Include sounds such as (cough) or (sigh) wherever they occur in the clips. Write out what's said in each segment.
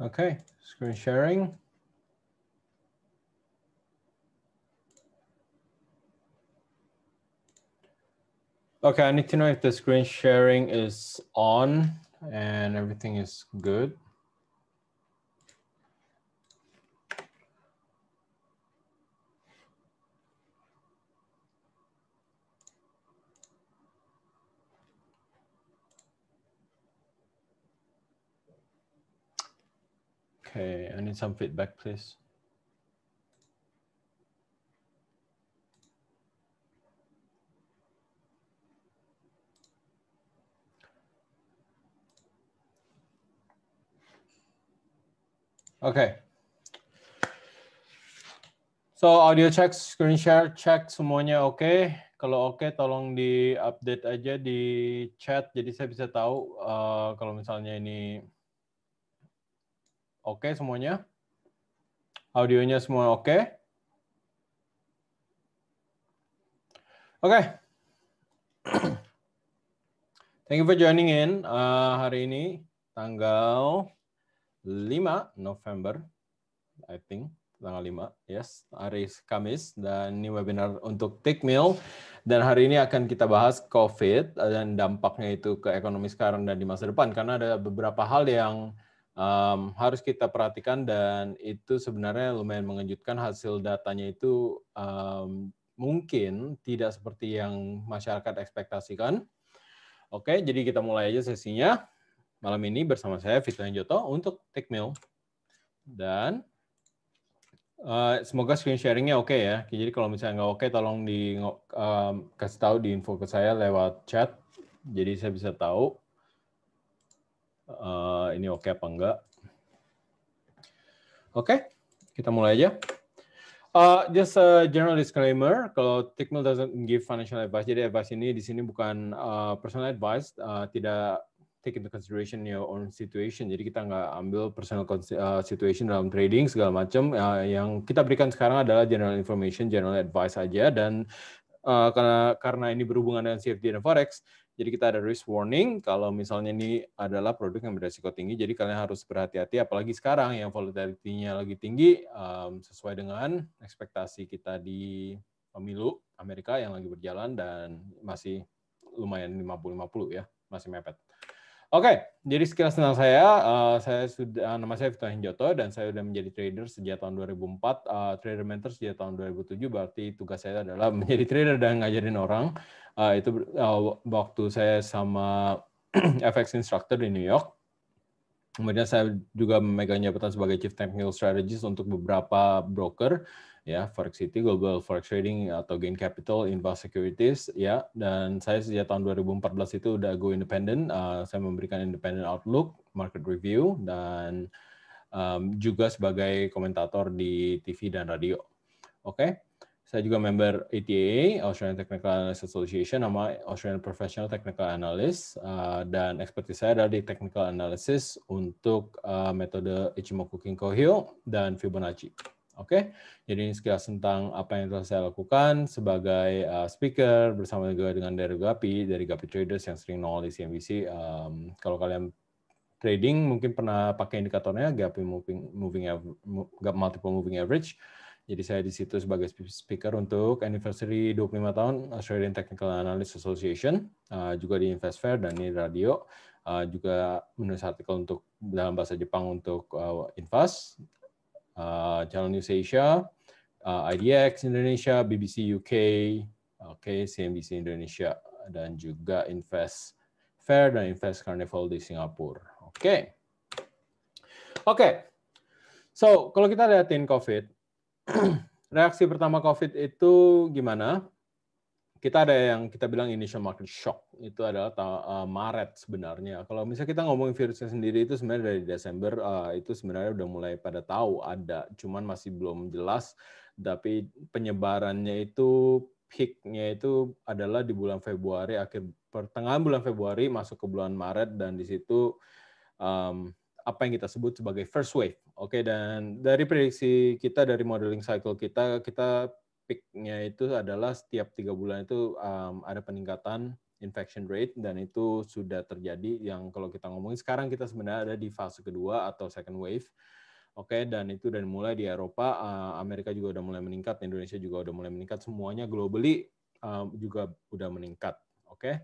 Okay, screen sharing. Okay, I need to know if the screen sharing is on and everything is good. Okay, I need some feedback, please. Okay. So audio check, screen share check semuanya oke. Okay. Kalau oke okay, tolong di update aja di chat jadi saya bisa tahu uh, kalau misalnya ini Oke semuanya? Audionya semua oke? Okay? Oke. Okay. (clears throat) Thank you for joining in uh, hari ini tanggal 5 November, I think tanggal 5, yes, hari Kamis dan ini webinar untuk Take Meal dan hari ini akan kita bahas COVID dan dampaknya itu ke ekonomi sekarang dan di masa depan karena ada beberapa hal yang um, harus kita perhatikan dan itu sebenarnya lumayan mengejutkan hasil datanya itu um, mungkin tidak seperti yang masyarakat ekspektasikan. Oke, jadi kita mulai aja sesinya malam ini bersama saya Vito Joto untuk Take Meal. Dan uh, semoga screen sharingnya oke okay ya. Jadi kalau misalnya nggak oke, okay, tolong di um, kasih tahu di info ke saya lewat chat. Jadi saya bisa tahu uh, ini oke okay apa enggak. Oke, okay, kita mulai aja. Uh, just a general disclaimer, kalau Tickmill doesn't give financial advice, jadi advice ini di sini bukan uh, personal advice, uh, tidak take into consideration your own situation. Jadi kita nggak ambil personal uh, situation dalam trading segala macam. Uh, yang kita berikan sekarang adalah general information, general advice aja. Dan uh, karena karena ini berhubungan dengan CFD dan forex, jadi kita ada risk warning kalau misalnya ini adalah produk yang berisiko tinggi, jadi kalian harus berhati-hati apalagi sekarang yang volatility-nya lagi tinggi um, sesuai dengan ekspektasi kita di pemilu Amerika yang lagi berjalan dan masih lumayan 50-50 ya, masih mepet. Oke, okay, jadi sekilas tentang saya, uh, saya sudah eh, nama saya Vito Hinjoto dan saya sudah menjadi trader sejak tahun 2004, uh, eh, trader mentor sejak tahun 2007. Berarti tugas saya adalah (laughs) menjadi trader dan ngajarin orang. Uh, itu uh, waktu saya sama (clears throat) FX instructor di New York. Kemudian saya juga memegang jabatan sebagai Chief Technical Strategist untuk beberapa broker ya forex city global forex trading atau gain capital invest securities ya dan saya sejak tahun 2014 itu udah go independent uh, saya memberikan independent outlook market review dan um, juga sebagai komentator di TV dan radio oke okay? saya juga member ATA e Australian Technical Analyst Association sama Australian Professional Technical Analyst uh, dan expertise saya adalah di technical analysis untuk uh, metode Ichimoku kinko Hill dan Fibonacci. Oke, okay? jadi ini sekilas tentang apa yang telah saya lakukan sebagai uh, speaker bersama juga dengan dari Gapi, dari Gapi Traders yang sering nol di CNBC. Um, kalau kalian trading mungkin pernah pakai indikatornya Gapi Moving, moving Gap Multiple Moving Average. Jadi saya di situ sebagai speaker untuk anniversary 25 tahun Australian Technical Analyst Association, uh, juga di Invest Fair dan di radio. Uh, juga menulis artikel untuk dalam bahasa Jepang untuk uh, Invas, uh, Channel News Asia, uh, IDX Indonesia, BBC UK, oke, okay, CNBC Indonesia, dan juga Invest Fair dan Invest Carnival di Singapura. Oke. Okay. Oke. Okay. So, kalau kita lihatin COVID, (clears throat) reaksi pertama COVID itu gimana? kita ada yang kita bilang initial market shock itu adalah uh, Maret sebenarnya. Kalau misalnya kita ngomongin virusnya sendiri itu sebenarnya dari Desember uh, itu sebenarnya udah mulai pada tahu ada, cuman masih belum jelas. Tapi penyebarannya itu peaknya itu adalah di bulan Februari akhir pertengahan bulan Februari masuk ke bulan Maret dan di situ um, apa yang kita sebut sebagai first wave. Oke, okay, dan dari prediksi kita dari modeling cycle kita, kita peaknya itu adalah setiap tiga bulan itu um, ada peningkatan infection rate dan itu sudah terjadi yang kalau kita ngomongin sekarang kita sebenarnya ada di fase kedua atau second wave. Oke, okay, dan itu dan mulai di Eropa, uh, Amerika juga udah mulai meningkat, Indonesia juga udah mulai meningkat, semuanya globally um, juga udah meningkat. Oke. Okay?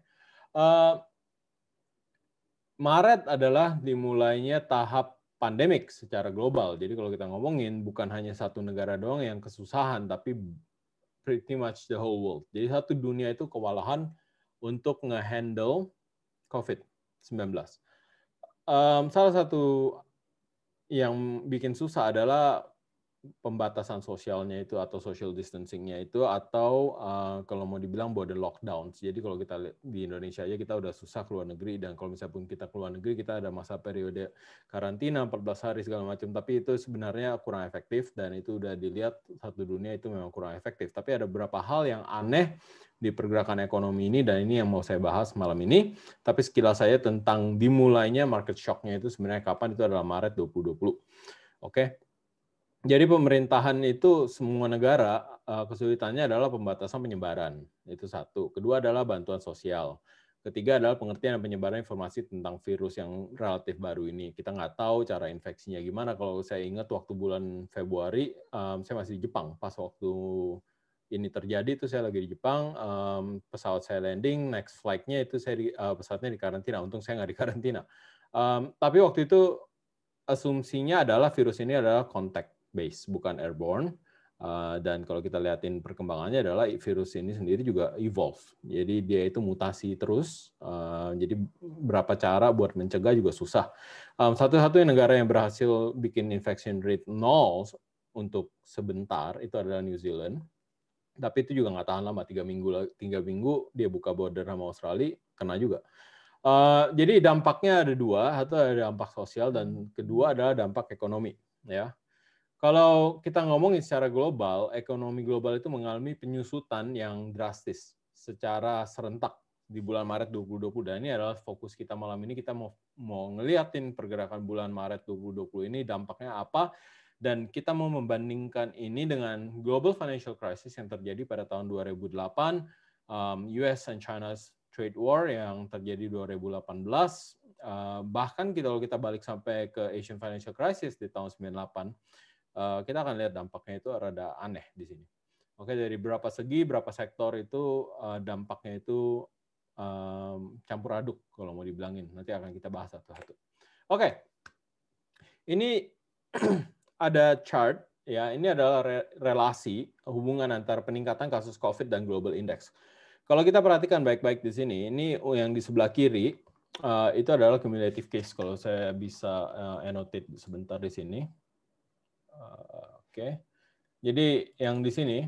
Uh, Maret adalah dimulainya tahap pandemik secara global. Jadi kalau kita ngomongin bukan hanya satu negara doang yang kesusahan, tapi pretty much the whole world. Jadi satu dunia itu kewalahan untuk ngehandle COVID-19. Um, salah satu yang bikin susah adalah pembatasan sosialnya itu atau social distancingnya itu atau uh, kalau mau dibilang border lockdown. Jadi kalau kita lihat di Indonesia aja kita udah susah keluar negeri dan kalau misalnya pun kita keluar negeri kita ada masa periode karantina 14 hari segala macam. Tapi itu sebenarnya kurang efektif dan itu udah dilihat satu dunia itu memang kurang efektif. Tapi ada beberapa hal yang aneh di pergerakan ekonomi ini dan ini yang mau saya bahas malam ini. Tapi sekilas saya tentang dimulainya market shocknya itu sebenarnya kapan itu adalah Maret 2020. Oke jadi pemerintahan itu semua negara eh, kesulitannya adalah pembatasan penyebaran itu satu. Kedua adalah bantuan sosial. Ketiga adalah pengertian dan penyebaran informasi tentang virus yang relatif baru ini. Kita nggak tahu cara infeksinya gimana. Kalau saya ingat waktu bulan Februari, saya masih di Jepang. Pas waktu ini terjadi itu saya lagi di Jepang, pesawat saya landing, next flight-nya itu saya di, eh, pesawatnya di karantina. Untung saya nggak di karantina. tapi waktu itu asumsinya adalah virus ini adalah kontak Base bukan airborne. Eh, dan kalau kita lihatin perkembangannya adalah virus ini sendiri juga evolve. Jadi dia itu mutasi terus. Eh, jadi berapa cara buat mencegah juga susah. Um, eh, Satu-satunya negara yang berhasil bikin infection rate nol untuk sebentar itu adalah New Zealand. Tapi itu juga nggak tahan lama tiga minggu tiga minggu dia buka border sama Australia kena juga. jadi dampaknya ada dua, satu ada dampak sosial dan kedua adalah dampak ekonomi. Ya, kalau kita ngomongin secara global, ekonomi global itu mengalami penyusutan yang drastis secara serentak di bulan Maret 2020 dan ini adalah fokus kita malam ini kita mau mau ngeliatin pergerakan bulan Maret 2020 ini dampaknya apa dan kita mau membandingkan ini dengan global financial crisis yang terjadi pada tahun 2008 US um, and China's trade war yang terjadi 2018 uh, bahkan kita kalau kita balik sampai ke Asian financial crisis di tahun 98 Eh, kita akan lihat dampaknya itu rada aneh di sini. Oke, dari berapa segi, berapa sektor itu eh, dampaknya itu campur aduk kalau mau dibilangin. Nanti akan kita bahas satu-satu. Oke, ini (clears throat) ada chart ya. Ini adalah relasi hubungan antara peningkatan kasus COVID dan global index. Kalau kita perhatikan baik-baik di sini, ini yang di sebelah kiri eh, itu adalah cumulative case. Kalau saya bisa annotate sebentar di sini. Oke. Okay. Jadi yang di sini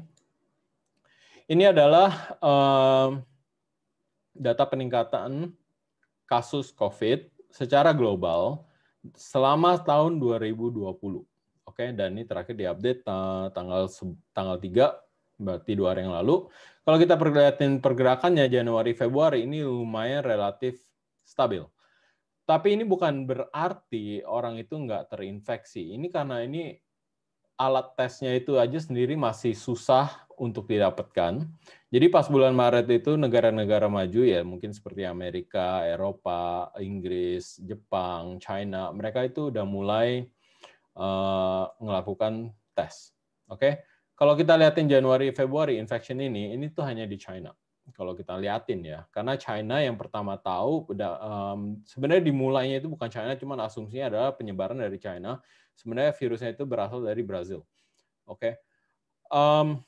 ini adalah um, data peningkatan kasus COVID secara global selama tahun 2020. Oke, okay, dan ini terakhir diupdate eh, tanggal tanggal 3 berarti dua hari yang lalu. Kalau kita perlihatin pergerakannya Januari Februari ini lumayan relatif stabil. Tapi ini bukan berarti orang itu nggak terinfeksi. Ini karena ini alat tesnya itu aja sendiri masih susah untuk didapatkan. Jadi pas bulan Maret itu negara-negara maju ya mungkin seperti Amerika, Eropa, Inggris, Jepang, China, mereka itu udah mulai uh, melakukan tes. Oke. Okay? Kalau kita lihatin Januari Februari infection ini ini tuh hanya di China. Kalau kita liatin ya, karena China yang pertama tahu um, sebenarnya dimulainya itu bukan China, cuman asumsinya adalah penyebaran dari China sebenarnya virusnya itu berasal dari Brazil. Oke. Okay? Um,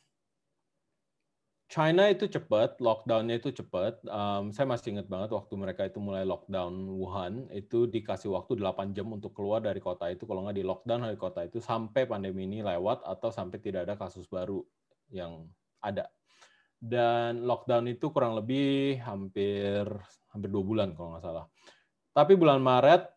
China itu cepat, lockdownnya itu cepat. Um, saya masih ingat banget waktu mereka itu mulai lockdown Wuhan, itu dikasih waktu 8 jam untuk keluar dari kota itu, kalau nggak di lockdown dari kota itu sampai pandemi ini lewat atau sampai tidak ada kasus baru yang ada. Dan lockdown itu kurang lebih hampir hampir dua bulan kalau nggak salah. Tapi bulan Maret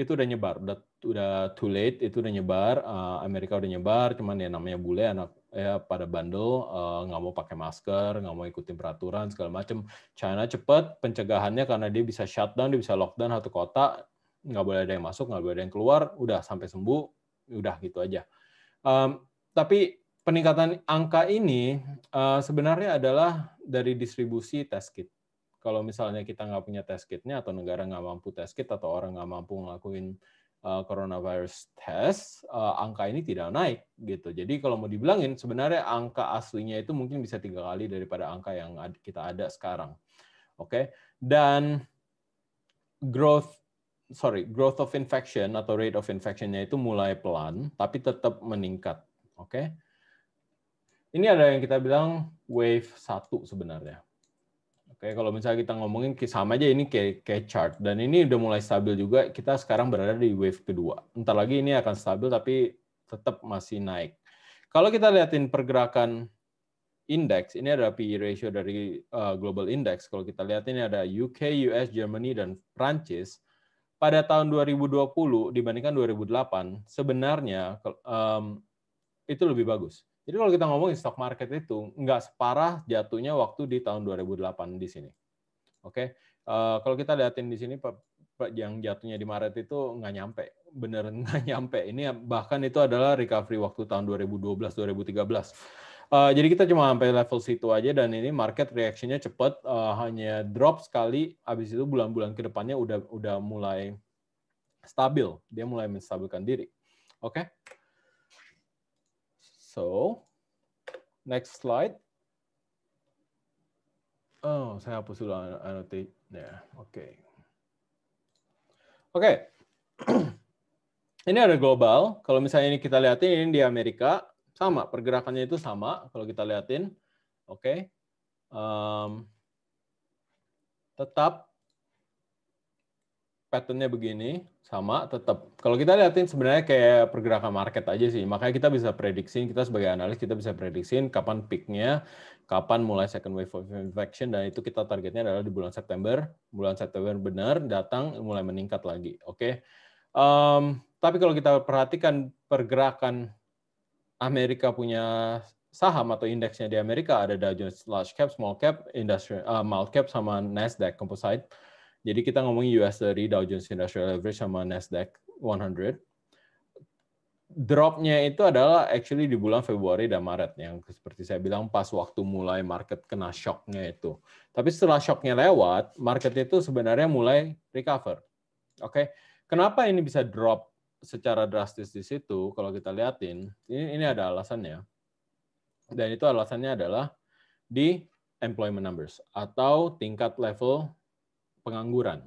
itu udah nyebar, udah udah too late itu udah nyebar uh, Amerika udah nyebar cuman ya namanya bule anak ya pada bandel eh, nggak mau pakai masker nggak mau ikutin peraturan segala macem China cepet pencegahannya karena dia bisa shutdown dia bisa lockdown satu kota nggak boleh ada yang masuk nggak boleh ada yang keluar udah sampai sembuh udah gitu aja um, tapi peningkatan angka ini uh, sebenarnya adalah dari distribusi test kit kalau misalnya kita nggak punya test kitnya atau negara nggak mampu test kit atau orang nggak mampu ngelakuin Eh, coronavirus test, eh, angka ini tidak naik gitu. Jadi kalau mau dibilangin sebenarnya angka aslinya itu mungkin bisa tiga kali daripada angka yang kita ada sekarang. Oke, okay? dan growth sorry growth of infection atau rate of infectionnya itu mulai pelan tapi tetap meningkat. Oke, okay? ini ada yang kita bilang wave 1 sebenarnya. Oke, kalau misalnya kita ngomongin sama aja ini kayak, kayak chart dan ini udah mulai stabil juga. Kita sekarang berada di wave kedua. Entar lagi ini akan stabil tapi tetap masih naik. Kalau kita lihatin pergerakan indeks, ini ada PE ratio dari uh, global index. Kalau kita lihat ini ada UK, US, Germany dan Prancis. Pada tahun 2020 dibandingkan 2008, sebenarnya um, itu lebih bagus jadi kalau kita ngomongin stock market itu nggak separah jatuhnya waktu di tahun 2008 di sini. Oke, okay? Eh, kalau kita lihatin di sini yang jatuhnya di Maret itu nggak nyampe, bener (laughs) nggak nyampe. Ini ya, bahkan itu adalah recovery waktu tahun 2012-2013. Uh, eh, jadi kita cuma sampai level situ aja dan ini market reaksinya cepat uh, eh, hanya drop sekali habis itu bulan-bulan kedepannya udah udah mulai stabil dia mulai menstabilkan diri oke okay? So, next slide. Oh, saya hapus dulu annotate. Anu ya, oke. Okay. Oke. Okay. (clears throat) ini ada global. Kalau misalnya ini kita lihatin, ini di Amerika. Sama, pergerakannya itu sama kalau kita lihatin. Oke. Okay. Um, tetap patternnya begini, sama tetap. Kalau kita lihatin sebenarnya kayak pergerakan market aja sih. Makanya kita bisa prediksi kita sebagai analis kita bisa prediksi kapan peaknya, kapan mulai second wave of infection, dan itu kita targetnya adalah di bulan September. Bulan September benar datang mulai meningkat lagi. Oke. Okay? Um, tapi kalau kita perhatikan pergerakan Amerika punya saham atau indeksnya di Amerika ada Dow Jones Large Cap, Small Cap, Industrial, uh, eh, Mild Cap sama Nasdaq Composite jadi kita ngomongin US 30, Dow Jones Industrial Average sama Nasdaq 100. Dropnya itu adalah actually di bulan Februari dan Maret yang seperti saya bilang pas waktu mulai market kena shocknya itu. Tapi setelah shocknya lewat, market itu sebenarnya mulai recover. Oke, okay? kenapa ini bisa drop secara drastis di situ? Kalau kita liatin, ini, ini ada alasannya. Dan itu alasannya adalah di employment numbers atau tingkat level pengangguran.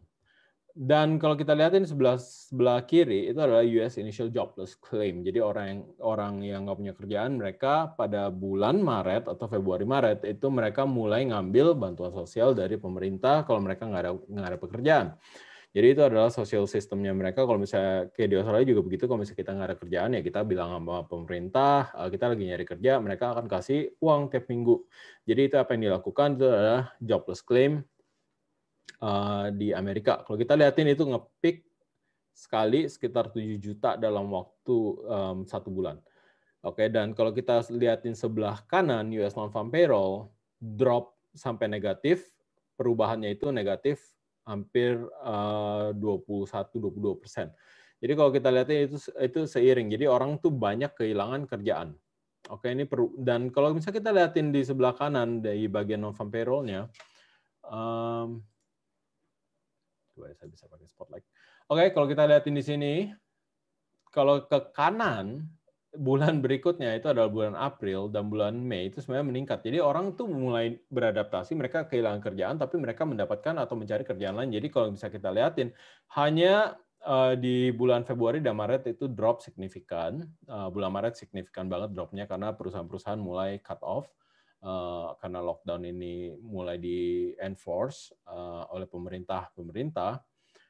Dan kalau kita lihat ini sebelah sebelah kiri itu adalah US initial jobless claim. Jadi orang yang orang yang nggak punya kerjaan mereka pada bulan Maret atau Februari Maret itu mereka mulai ngambil bantuan sosial dari pemerintah kalau mereka nggak ada nggak ada pekerjaan. Jadi itu adalah sosial sistemnya mereka. Kalau misalnya ke di Australia juga begitu, kalau misalnya kita nggak ada kerjaan ya kita bilang sama pemerintah, eh, kita lagi nyari kerja, mereka akan kasih uang tiap minggu. Jadi itu apa yang dilakukan itu adalah jobless claim Eh, di Amerika. Kalau kita lihatin itu ngepick sekali sekitar 7 juta dalam waktu um, satu bulan. Oke, okay, dan kalau kita lihatin sebelah kanan US non-farm payroll drop sampai negatif, perubahannya itu negatif hampir eh, uh, 21-22 Jadi kalau kita lihatin itu itu seiring. Jadi orang tuh banyak kehilangan kerjaan. Oke, okay, ini perlu dan kalau misalnya kita lihatin di sebelah kanan dari bagian non-farm payroll um, Coba gitu, eh, saya bisa pakai spotlight. Oke, kalau kita lihatin di sini, kalau ke kanan, bulan (laughs) berikutnya itu adalah bulan April dan bulan Mei itu sebenarnya meningkat. Jadi orang tuh mulai beradaptasi, mereka kehilangan kerjaan tapi mereka mendapatkan atau mencari kerjaan lain. Jadi kalau bisa kita lihatin hanya eh, di bulan Februari dan Maret itu drop signifikan. Eh, bulan Maret signifikan banget dropnya karena perusahaan-perusahaan mulai cut off. Eh, karena lockdown ini mulai di enforce eh, oleh pemerintah pemerintah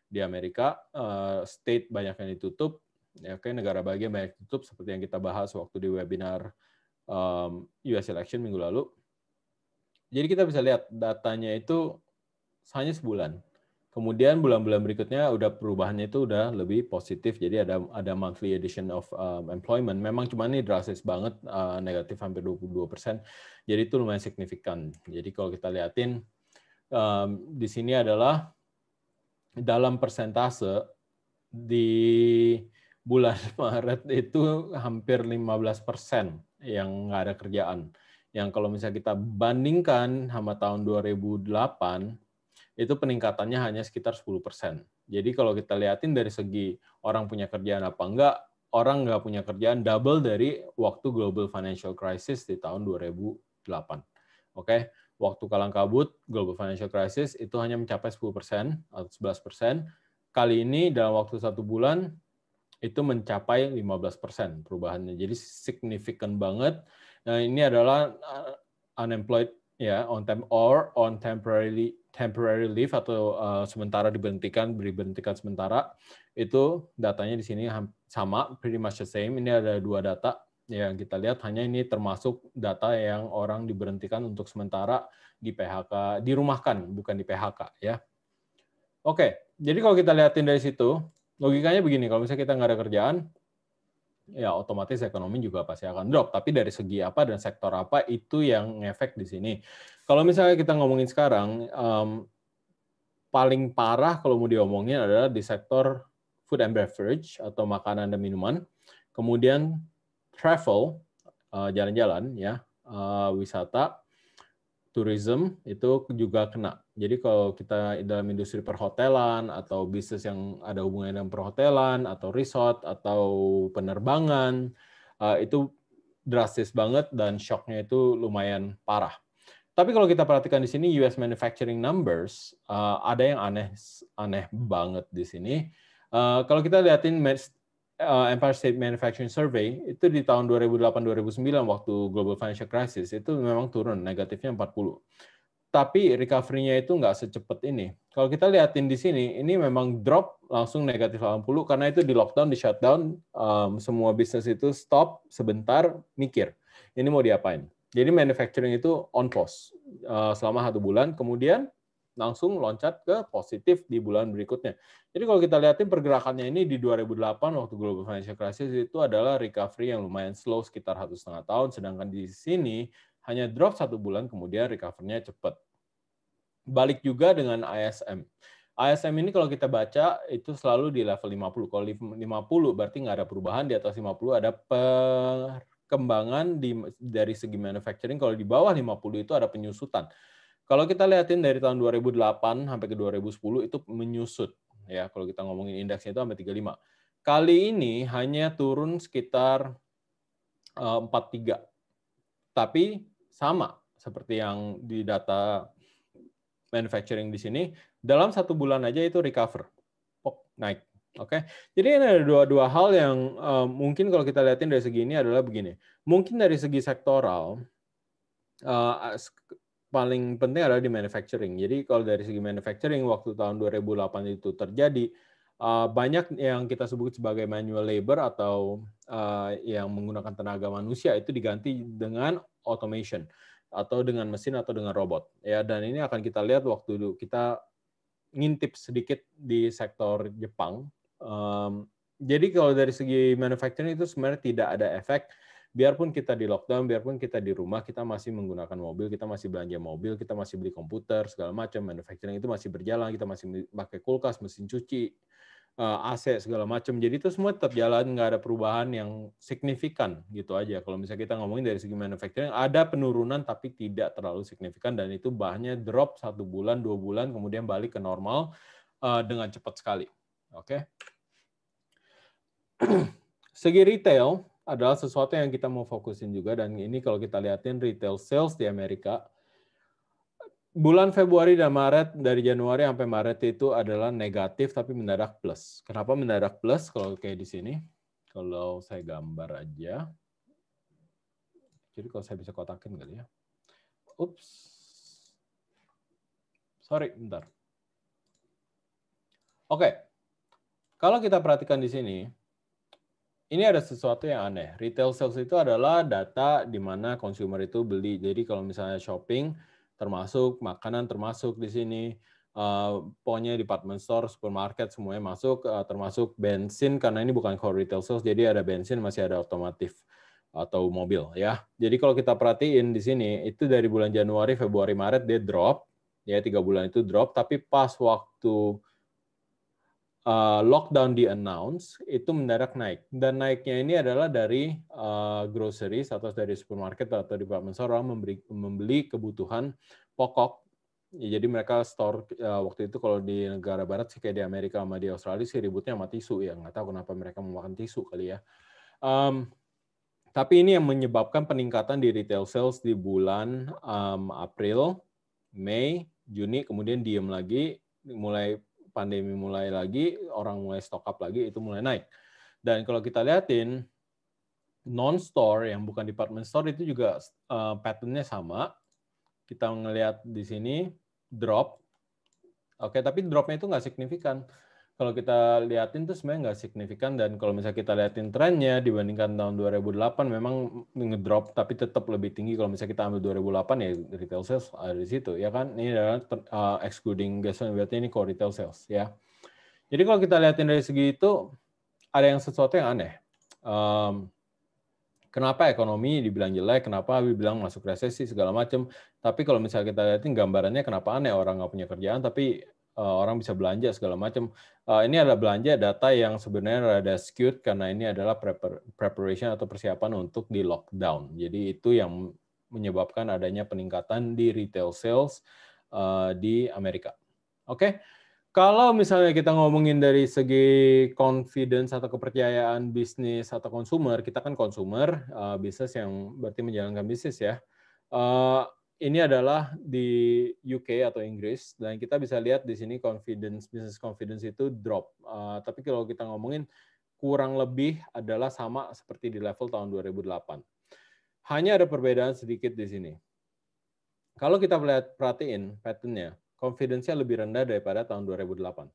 di Amerika eh, state banyak yang ditutup ya kayak negara bagian banyak ditutup seperti yang kita bahas waktu di webinar US election minggu lalu jadi kita bisa lihat datanya itu hanya sebulan Kemudian bulan-bulan berikutnya udah perubahannya itu udah lebih positif. Jadi ada ada monthly edition of um, employment. Memang cuma ini drastis banget uh, negatif hampir 22%. persen. Jadi itu lumayan signifikan. Jadi kalau kita liatin um, di sini adalah dalam persentase di bulan (laughs) Maret itu hampir 15% persen yang nggak ada kerjaan. Yang kalau misalnya kita bandingkan sama tahun 2008 itu peningkatannya hanya sekitar 10%. Jadi kalau kita lihatin dari segi orang punya kerjaan apa enggak, orang enggak punya kerjaan double dari waktu global financial crisis di tahun 2008. Oke, okay? waktu kalang kabut global financial crisis itu hanya mencapai 10% atau 11%. Kali ini dalam waktu satu bulan itu mencapai 15% perubahannya. Jadi signifikan banget. Nah, ini adalah uh, unemployed ya on temp or on temporary temporary leave atau uh, sementara diberhentikan diberhentikan sementara itu datanya di sini sama pretty much the same ini ada dua data yang kita lihat hanya ini termasuk data yang orang diberhentikan untuk sementara di PHK dirumahkan bukan di PHK ya oke jadi kalau kita lihatin dari situ logikanya begini kalau misalnya kita nggak ada kerjaan ya otomatis ekonomi juga pasti akan drop. Tapi dari segi apa dan sektor apa itu yang ngefek di sini. Kalau misalnya kita ngomongin sekarang, um, paling parah kalau mau diomongin adalah di sektor food and beverage atau makanan dan minuman. Kemudian travel, eh, jalan-jalan uh, ya, uh, wisata, tourism itu juga kena. Jadi kalau kita dalam industri perhotelan atau bisnis yang ada hubungannya dengan perhotelan atau resort atau penerbangan eh, itu drastis banget dan shocknya itu lumayan parah. Tapi kalau kita perhatikan di sini US manufacturing numbers eh, ada yang aneh aneh banget di sini. Eh, kalau kita lihatin uh, Empire State Manufacturing Survey itu di tahun 2008-2009 waktu global financial crisis itu memang turun negatifnya 40. Tapi recovery-nya itu nggak secepat ini. Kalau kita lihatin di sini, ini memang drop langsung negatif 80 karena itu di lockdown, di shutdown, um, semua bisnis itu stop sebentar, mikir ini mau diapain. Jadi manufacturing itu on pause uh, selama satu bulan. Kemudian langsung loncat ke positif di bulan berikutnya. Jadi kalau kita lihatin pergerakannya ini di 2008 waktu global financial crisis itu adalah recovery yang lumayan slow sekitar satu setengah tahun, sedangkan di sini hanya drop satu bulan kemudian recovernya cepat. Balik juga dengan ISM. ISM ini kalau kita baca itu selalu di level 50. Kalau 50 berarti nggak ada perubahan, di atas 50 ada perkembangan dari segi manufacturing. Kalau di bawah 50 itu ada penyusutan. Kalau kita lihatin dari tahun 2008 sampai ke 2010 itu menyusut ya kalau kita ngomongin indeksnya itu sampai 35. Kali ini hanya turun sekitar 43. Eh, Tapi sama seperti yang di data manufacturing di sini, dalam satu bulan aja itu recover. Oh naik. Oke, jadi ini ada dua-dua hal yang eh, mungkin kalau kita lihatin dari segi ini adalah begini. Mungkin dari segi sektoral, eh, paling penting adalah di manufacturing. Jadi kalau dari segi manufacturing waktu tahun 2008 itu terjadi eh, banyak yang kita sebut sebagai manual labor atau eh, yang menggunakan tenaga manusia itu diganti dengan automation atau dengan mesin atau dengan robot. Ya dan ini akan kita lihat waktu dulu kita ngintip sedikit di sektor Jepang. jadi kalau dari segi manufacturing itu sebenarnya tidak ada efek biarpun kita di lockdown, biarpun kita di rumah, kita masih menggunakan mobil, kita masih belanja mobil, kita masih beli komputer, segala macam, manufacturing itu masih berjalan, kita masih pakai kulkas, mesin cuci, eh, AC segala macam. Jadi itu semua tetap jalan, nggak ada perubahan yang signifikan gitu aja. Kalau misalnya kita ngomongin dari segi manufacturing, ada penurunan tapi tidak terlalu signifikan dan itu bahannya drop satu bulan, dua bulan, kemudian balik ke normal eh, dengan cepat sekali. Oke. Okay? (clears throat) segi retail, adalah sesuatu yang kita mau fokusin juga dan ini kalau kita lihatin retail sales di Amerika bulan Februari dan Maret dari Januari sampai Maret itu adalah negatif tapi mendadak plus. Kenapa mendadak plus kalau kayak di sini? Kalau saya gambar aja. Jadi kalau saya bisa kotakin kali ya. Ups. Sorry, bentar. Oke. Kalau kita perhatikan di sini, ini ada sesuatu yang aneh. Retail sales itu adalah data di mana consumer itu beli. Jadi kalau misalnya shopping termasuk, makanan termasuk di sini, uh, pokoknya department store, supermarket semuanya masuk, uh, termasuk bensin karena ini bukan core retail sales, jadi ada bensin masih ada otomotif atau mobil ya. Jadi kalau kita perhatiin di sini itu dari bulan Januari, Februari, Maret dia drop, ya tiga bulan itu drop, tapi pas waktu uh, lockdown di announce itu mendadak naik dan naiknya ini adalah dari uh, eh, grocery atau dari supermarket atau department store orang memberi, membeli kebutuhan pokok ya, jadi mereka store uh, waktu itu kalau di negara barat sih kayak di Amerika sama di Australia sih ributnya sama tisu ya nggak tahu kenapa mereka memakan tisu kali ya um, tapi ini yang menyebabkan peningkatan di retail sales di bulan um, April, Mei, Juni, kemudian diem lagi, mulai pandemi mulai lagi, orang mulai stock up lagi, itu mulai naik. Dan kalau kita liatin, non-store yang bukan department store itu juga uh, patternnya sama. Kita melihat di sini drop. Oke, tapi dropnya itu nggak signifikan kalau kita liatin tuh sebenarnya nggak signifikan dan kalau misalnya kita liatin trennya dibandingkan tahun 2008 memang ngedrop tapi tetap lebih tinggi kalau misalnya kita ambil 2008 ya retail sales ada di situ ya kan ini adalah uh, excluding gasoline berarti ini core retail sales ya jadi kalau kita liatin dari segi itu ada yang sesuatu yang aneh um, kenapa ekonomi dibilang jelek, kenapa dibilang masuk resesi segala macam. Tapi kalau misalnya kita liatin gambarannya kenapa aneh orang nggak punya kerjaan tapi Eh, orang bisa belanja segala macam. Eh, ini adalah belanja data yang sebenarnya rada skewed karena ini adalah preparation atau persiapan untuk di lockdown. Jadi itu yang menyebabkan adanya peningkatan di retail sales eh, di Amerika. Oke. Okay? Kalau misalnya kita ngomongin dari segi confidence atau kepercayaan bisnis atau consumer, kita kan consumer, uh, bisnis yang berarti menjalankan bisnis ya. Uh, ini adalah di UK atau Inggris dan kita bisa lihat di sini confidence business confidence itu drop. Uh, tapi kalau kita ngomongin kurang lebih adalah sama seperti di level tahun 2008. Hanya ada perbedaan sedikit di sini. Kalau kita lihat perhatiin patternnya, confidence-nya lebih rendah daripada tahun 2008.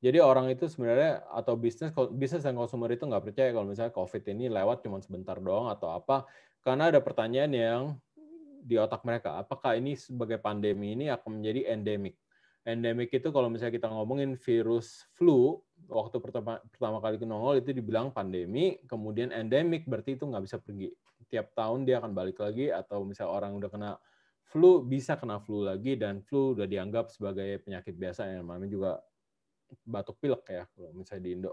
Jadi orang itu sebenarnya atau bisnis bisnis dan konsumer itu nggak percaya kalau misalnya COVID ini lewat cuma sebentar doang atau apa, karena ada pertanyaan yang di otak mereka. Apakah ini sebagai pandemi ini akan menjadi endemik? Endemik itu kalau misalnya kita ngomongin virus flu, waktu pertama, pertama kali ke nongol itu dibilang pandemi, kemudian endemik berarti itu nggak bisa pergi. Tiap tahun dia akan balik lagi atau misalnya orang udah kena flu bisa kena flu lagi dan flu udah dianggap sebagai penyakit biasa yang namanya juga batuk pilek ya kalau misalnya di Indo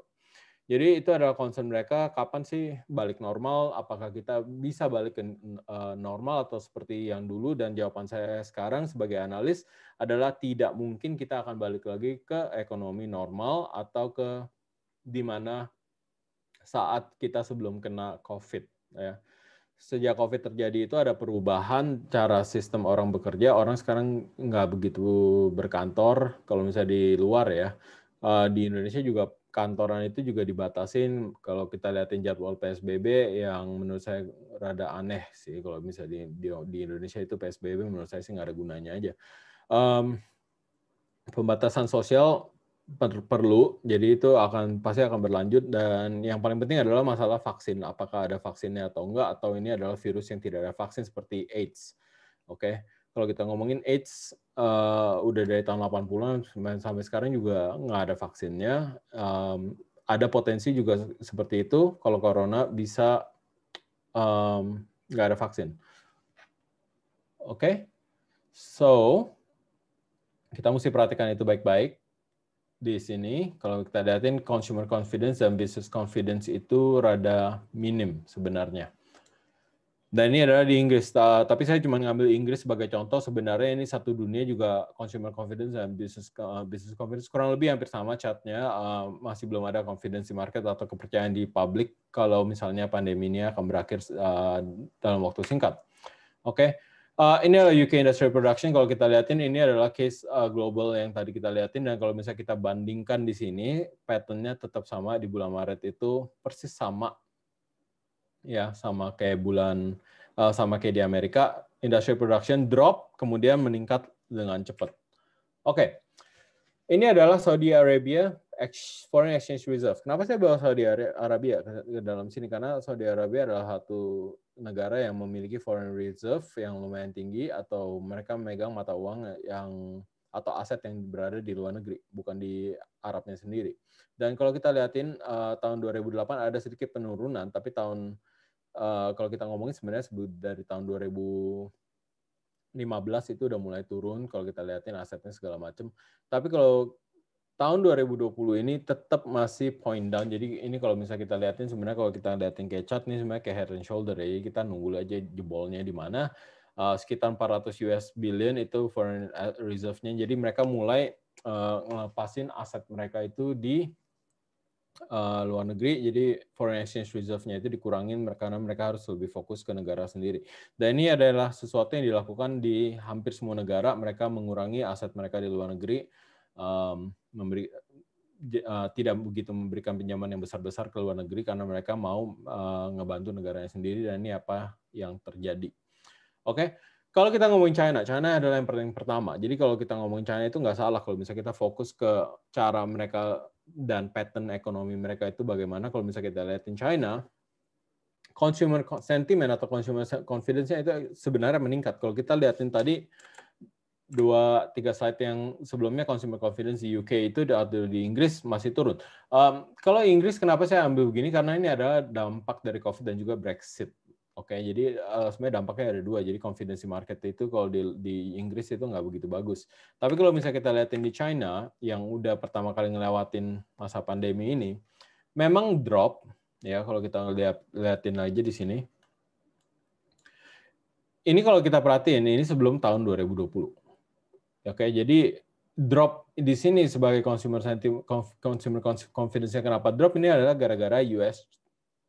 jadi itu adalah concern mereka kapan sih balik normal, apakah kita bisa balik ke eh, normal atau seperti yang dulu dan jawaban saya sekarang sebagai analis adalah tidak mungkin kita akan balik lagi ke ekonomi normal atau ke di mana saat kita sebelum kena Covid ya. Sejak COVID terjadi itu ada perubahan cara sistem orang bekerja. Orang sekarang nggak begitu berkantor kalau misalnya di luar ya. Eh, di Indonesia juga kantoran itu juga dibatasin kalau kita liatin jadwal PSBB yang menurut saya rada aneh sih kalau misalnya di, di, di Indonesia itu PSBB menurut saya sih nggak ada gunanya aja um, pembatasan sosial per, perlu jadi itu akan pasti akan berlanjut dan yang paling penting adalah masalah vaksin apakah ada vaksinnya atau enggak atau ini adalah virus yang tidak ada vaksin seperti AIDS oke okay? kalau kita ngomongin AIDS uh, udah dari tahun 80-an sampai sekarang juga nggak ada vaksinnya. Um, ada potensi juga seperti itu kalau corona bisa um, nggak ada vaksin. Oke, okay? so kita mesti perhatikan itu baik-baik di sini kalau kita lihatin consumer confidence dan business confidence itu rada minim sebenarnya. Dan ini adalah di Inggris, tapi saya cuma ngambil Inggris sebagai contoh. Sebenarnya ini satu dunia juga consumer confidence dan business eh, business confidence kurang lebih hampir sama catnya. Eh, masih belum ada confidence di market atau kepercayaan di publik kalau misalnya pandemi ini akan berakhir eh, dalam waktu singkat. Oke, okay. uh, ini adalah UK industrial production. Kalau kita lihatin ini adalah case uh, global yang tadi kita lihatin dan kalau misalnya kita bandingkan di sini, patternnya tetap sama di bulan Maret itu persis sama ya sama kayak bulan uh, sama kayak di Amerika industrial production drop kemudian meningkat dengan cepat. Oke. Okay. Ini adalah Saudi Arabia foreign exchange reserve. Kenapa saya bawa Saudi Arabia ke dalam sini? Karena Saudi Arabia adalah satu negara yang memiliki foreign reserve yang lumayan tinggi atau mereka memegang mata uang yang atau aset yang berada di luar negeri, bukan di Arabnya sendiri. Dan kalau kita lihatin eh, tahun 2008 ada sedikit penurunan, tapi tahun Eh, kalau kita ngomongin sebenarnya dari tahun 2015 itu udah mulai turun kalau kita lihatin asetnya segala macam. Tapi kalau tahun 2020 ini tetap masih point down. Jadi ini kalau misalnya kita lihatin sebenarnya kalau kita lihatin kayak chart nih sebenarnya ke head and shoulder ya. kita nunggu aja jebolnya di mana. Uh, sekitar 400 US billion itu foreign reserve-nya. Jadi mereka mulai uh, aset mereka itu di uh, luar negeri jadi foreign exchange reserve-nya itu dikurangin karena mereka harus lebih fokus ke negara sendiri. Dan ini adalah sesuatu yang dilakukan di hampir semua negara, mereka mengurangi aset mereka di luar negeri um, memberi eh, tidak begitu memberikan pinjaman yang besar-besar ke luar negeri karena mereka mau uh, ngebantu negaranya sendiri dan ini apa yang terjadi. Oke. Okay? kalau kita ngomongin China, China adalah yang pertama. Jadi kalau kita ngomongin China itu nggak salah kalau misalnya kita fokus ke cara mereka dan pattern ekonomi mereka itu bagaimana kalau misalnya kita lihat di China consumer sentiment atau consumer confidence itu sebenarnya meningkat. Kalau kita lihatin tadi dua tiga slide yang sebelumnya consumer confidence di UK itu atau di Inggris masih turun. Um, kalau Inggris kenapa saya ambil begini karena ini ada dampak dari COVID dan juga Brexit. Oke, jadi uh, sebenarnya dampaknya ada dua. Jadi confidence market itu kalau di, di Inggris itu nggak begitu bagus. Tapi kalau misalnya kita lihatin di China, yang udah pertama kali ngelewatin masa pandemi ini, memang drop, ya kalau kita lihat lihatin aja di sini. Ini kalau kita perhatiin, ini sebelum tahun 2020. Oke, jadi drop di sini sebagai consumer sentiment, consumer confidence-nya kenapa drop ini adalah gara-gara US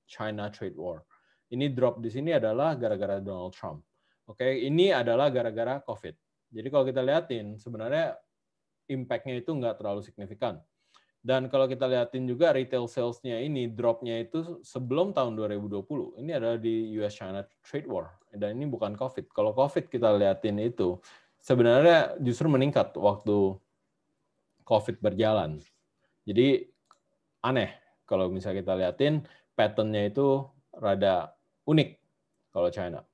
China trade war ini drop di sini adalah gara-gara Donald Trump. Oke, okay? ini adalah gara-gara COVID. Jadi kalau kita liatin, sebenarnya impact-nya itu nggak terlalu signifikan. Dan kalau kita liatin juga retail sales-nya ini, drop-nya itu sebelum tahun 2020. Ini adalah di US-China trade war. Dan ini bukan COVID. Kalau COVID kita liatin itu, sebenarnya justru meningkat waktu COVID berjalan. Jadi aneh kalau misalnya kita pattern pattern-nya itu rada unik kalau China.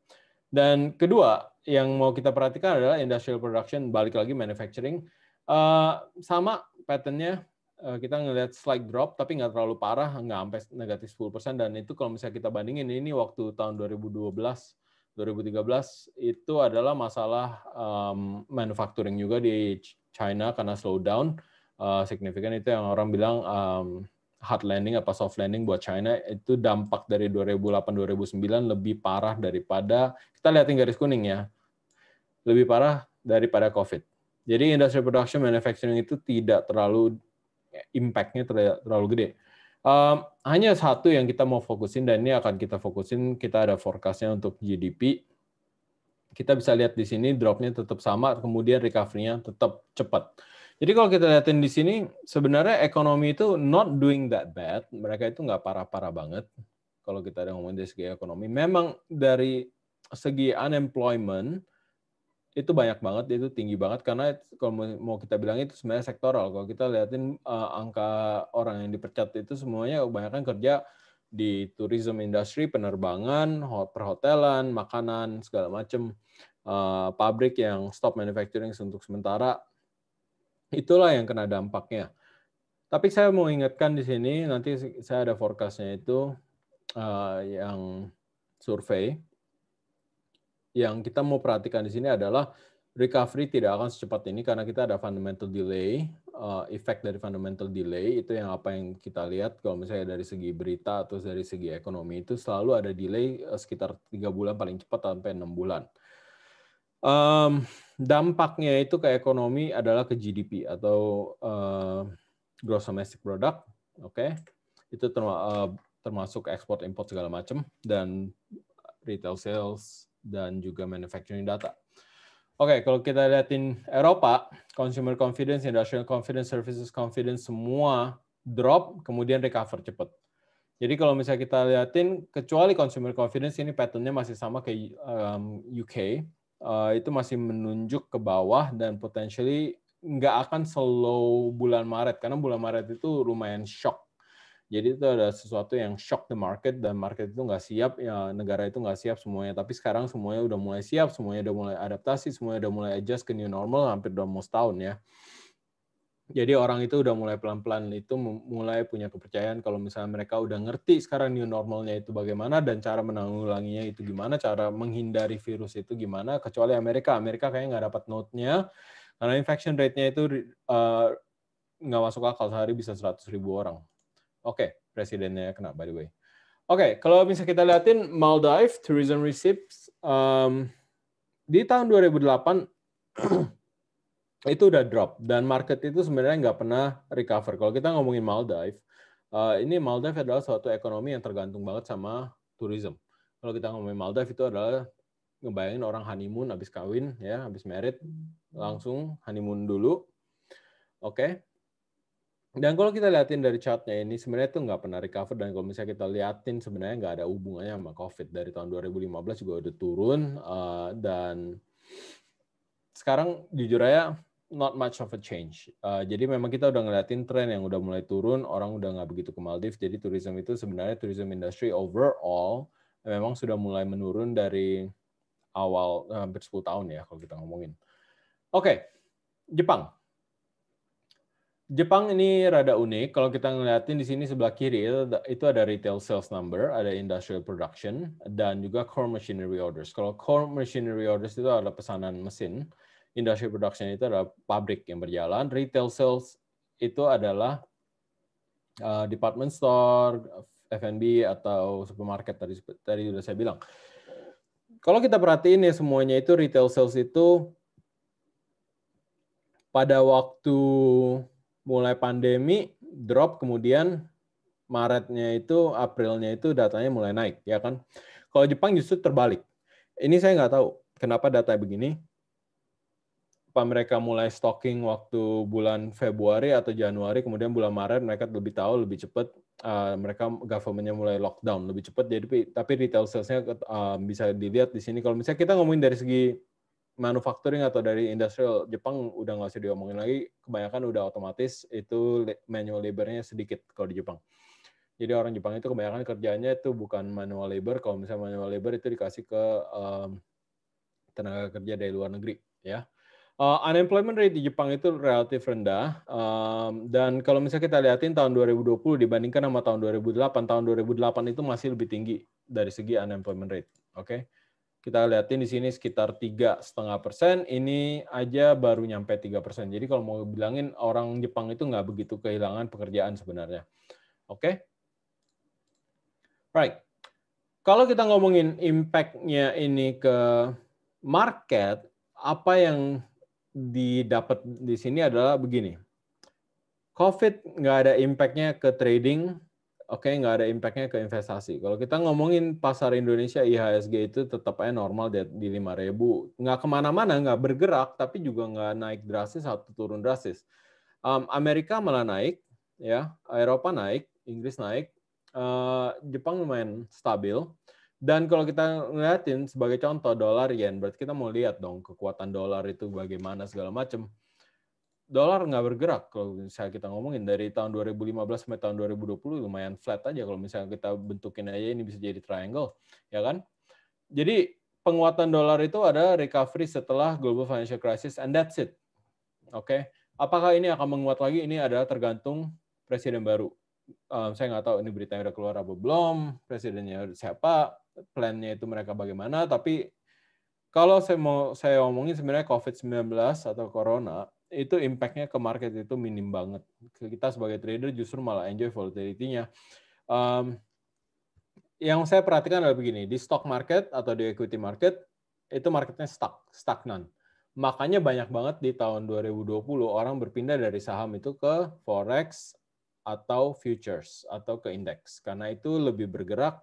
Dan kedua yang mau kita perhatikan adalah industrial production balik lagi manufacturing uh, sama patternnya uh, kita ngelihat slight drop tapi nggak terlalu parah nggak sampai negatif 10% dan itu kalau misalnya kita bandingin ini waktu tahun 2012 2013 itu adalah masalah um, manufacturing juga di China karena slowdown uh, signifikan itu yang orang bilang um, hard landing apa soft landing buat China itu dampak dari 2008-2009 lebih parah daripada kita lihat yang garis kuning ya lebih parah daripada COVID. Jadi industri production manufacturing itu tidak terlalu impactnya terlalu gede. Um, hanya satu yang kita mau fokusin dan ini akan kita fokusin, kita ada forecastnya untuk GDP. Kita bisa lihat di sini dropnya tetap sama, kemudian recovery-nya tetap cepat. Jadi kalau kita lihatin di sini, sebenarnya ekonomi itu not doing that bad. Mereka itu nggak parah-parah banget. Kalau kita ada ngomongin dari segi ekonomi, memang dari segi unemployment itu banyak banget, itu tinggi banget karena kalau mau kita bilang itu sebenarnya sektoral. Kalau kita lihatin uh, eh, angka orang yang dipecat itu semuanya kebanyakan kerja di tourism industry, penerbangan, perhotelan, makanan, segala macam. Uh, eh, pabrik yang stop manufacturing untuk sementara itulah yang kena dampaknya. Tapi saya mau ingatkan di sini nanti saya ada forecastnya itu uh, yang survei. Yang kita mau perhatikan di sini adalah recovery tidak akan secepat ini karena kita ada fundamental delay, uh, eh, efek dari fundamental delay itu yang apa yang kita lihat kalau misalnya dari segi berita atau dari segi ekonomi itu selalu ada delay eh, sekitar tiga bulan paling cepat sampai enam bulan. Um, dampaknya itu ke ekonomi adalah ke GDP atau uh, gross domestic product, oke? Okay? Itu eh, termasuk ekspor impor segala macam dan retail sales dan juga manufacturing data. Oke, okay, kalau kita lihatin Eropa, consumer confidence, industrial confidence, services confidence semua drop kemudian recover cepat. Jadi kalau misalnya kita lihatin kecuali consumer confidence ini patternnya masih sama kayak eh, UK, Eh, itu masih menunjuk ke bawah dan potentially nggak akan slow bulan Maret karena bulan Maret itu lumayan shock. Jadi itu ada sesuatu yang shock the market dan market itu nggak siap, ya negara itu nggak siap semuanya. Tapi sekarang semuanya udah mulai siap, semuanya udah mulai adaptasi, semuanya udah mulai adjust ke new normal hampir udah mau setahun ya. Jadi orang itu udah mulai pelan-pelan itu mulai punya kepercayaan kalau misalnya mereka udah ngerti sekarang new normalnya itu bagaimana dan cara menanggulanginya itu gimana, cara menghindari virus itu gimana, kecuali Amerika. Amerika kayaknya nggak dapat note-nya karena infection rate-nya itu uh, nggak masuk akal sehari bisa 100 ribu orang. Oke, okay, presidennya kena by the way. Oke, okay, kalau bisa kita liatin Maldives tourism receipts um, di tahun 2008 (clears throat) itu udah drop dan market itu sebenarnya nggak pernah recover. Kalau kita ngomongin Maldives, eh, ini Maldives adalah suatu ekonomi yang tergantung banget sama tourism. Kalau kita ngomongin Maldives itu adalah ngebayangin orang honeymoon habis kawin ya, habis merit langsung honeymoon dulu. Oke. Okay. Dan kalau kita liatin dari chartnya ini sebenarnya itu nggak pernah recover dan kalau misalnya kita liatin sebenarnya nggak ada hubungannya sama COVID dari tahun 2015 juga udah turun eh, dan sekarang jujur aja not much of a change. Uh, jadi memang kita udah ngeliatin tren yang udah mulai turun, orang udah nggak begitu ke Maldives. Jadi tourism itu sebenarnya tourism industry overall memang sudah mulai menurun dari awal eh, hampir 10 tahun ya kalau kita ngomongin. Oke, okay. Jepang. Jepang ini rada unik. Kalau kita ngeliatin di sini sebelah kiri itu ada retail sales number, ada industrial production, dan juga core machinery orders. Kalau core machinery orders itu adalah pesanan mesin. Industry production itu adalah pabrik yang berjalan. Retail sales itu adalah uh, department store, F&B atau supermarket tadi tadi sudah saya bilang. Kalau kita perhatiin ya semuanya itu retail sales itu pada waktu mulai pandemi drop kemudian Maretnya itu Aprilnya itu datanya mulai naik ya kan. Kalau Jepang justru terbalik. Ini saya nggak tahu kenapa data begini apa mereka mulai stocking waktu bulan Februari atau Januari, kemudian bulan Maret mereka lebih tahu lebih cepat uh, mereka governmentnya mulai lockdown lebih cepat. Jadi tapi retail salesnya uh, bisa dilihat di sini. Kalau misalnya kita ngomongin dari segi manufacturing atau dari industrial Jepang udah nggak usah diomongin lagi, kebanyakan udah otomatis itu manual labornya sedikit kalau di Jepang. Jadi orang Jepang itu kebanyakan kerjanya itu bukan manual labor. Kalau misalnya manual labor itu dikasih ke um, tenaga kerja dari luar negeri, ya Uh, unemployment rate di Jepang itu relatif rendah um, dan kalau misalnya kita lihatin tahun 2020 dibandingkan sama tahun 2008, tahun 2008 itu masih lebih tinggi dari segi unemployment rate. Oke, okay? kita lihatin di sini sekitar tiga setengah persen, ini aja baru nyampe tiga persen. Jadi kalau mau bilangin orang Jepang itu nggak begitu kehilangan pekerjaan sebenarnya. Oke, okay? right. Kalau kita ngomongin impact-nya ini ke market, apa yang didapat di sini adalah begini. COVID nggak ada impact-nya ke trading, oke okay, nggak ada impact-nya ke investasi. Kalau kita ngomongin pasar Indonesia IHSG itu tetap aja normal di 5000 nggak kemana-mana, nggak bergerak, tapi juga nggak naik drastis atau turun drastis. Amerika malah naik, ya, Eropa naik, Inggris naik, eh, Jepang lumayan stabil, dan kalau kita ngeliatin sebagai contoh dolar yen, berarti kita mau lihat dong kekuatan dolar itu bagaimana segala macam. Dolar nggak bergerak kalau misalnya kita ngomongin dari tahun 2015 sampai tahun 2020 lumayan flat aja kalau misalnya kita bentukin aja ini bisa jadi triangle, ya kan? Jadi penguatan dolar itu ada recovery setelah global financial crisis and that's it. Oke, okay? apakah ini akan menguat lagi? Ini adalah tergantung presiden baru. Um, saya nggak tahu ini berita yang udah keluar apa belum, presidennya siapa, plannya itu mereka bagaimana, tapi kalau saya mau saya omongin sebenarnya COVID-19 atau corona itu impactnya ke market itu minim banget. Kita sebagai trader justru malah enjoy volatility-nya. Um, yang saya perhatikan adalah begini, di stock market atau di equity market itu marketnya stuck, stagnan. Makanya banyak banget di tahun 2020 orang berpindah dari saham itu ke forex atau futures atau ke indeks karena itu lebih bergerak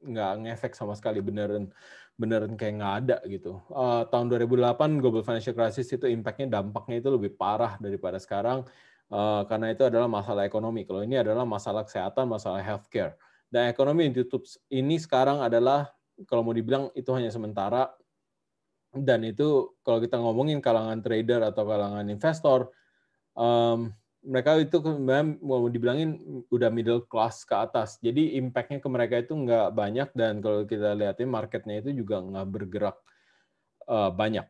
nggak ngefek sama sekali beneran beneran kayak nggak ada gitu. Uh, tahun 2008 global financial crisis itu impactnya dampaknya itu lebih parah daripada sekarang uh, karena itu adalah masalah ekonomi. Kalau ini adalah masalah kesehatan, masalah healthcare. Dan ekonomi yang ditutup ini sekarang adalah kalau mau dibilang itu hanya sementara dan itu kalau kita ngomongin kalangan trader atau kalangan investor um, mereka itu mau dibilangin udah middle class ke atas. Jadi impactnya ke mereka itu nggak banyak dan kalau kita lihatnya marketnya itu juga nggak bergerak eh, banyak.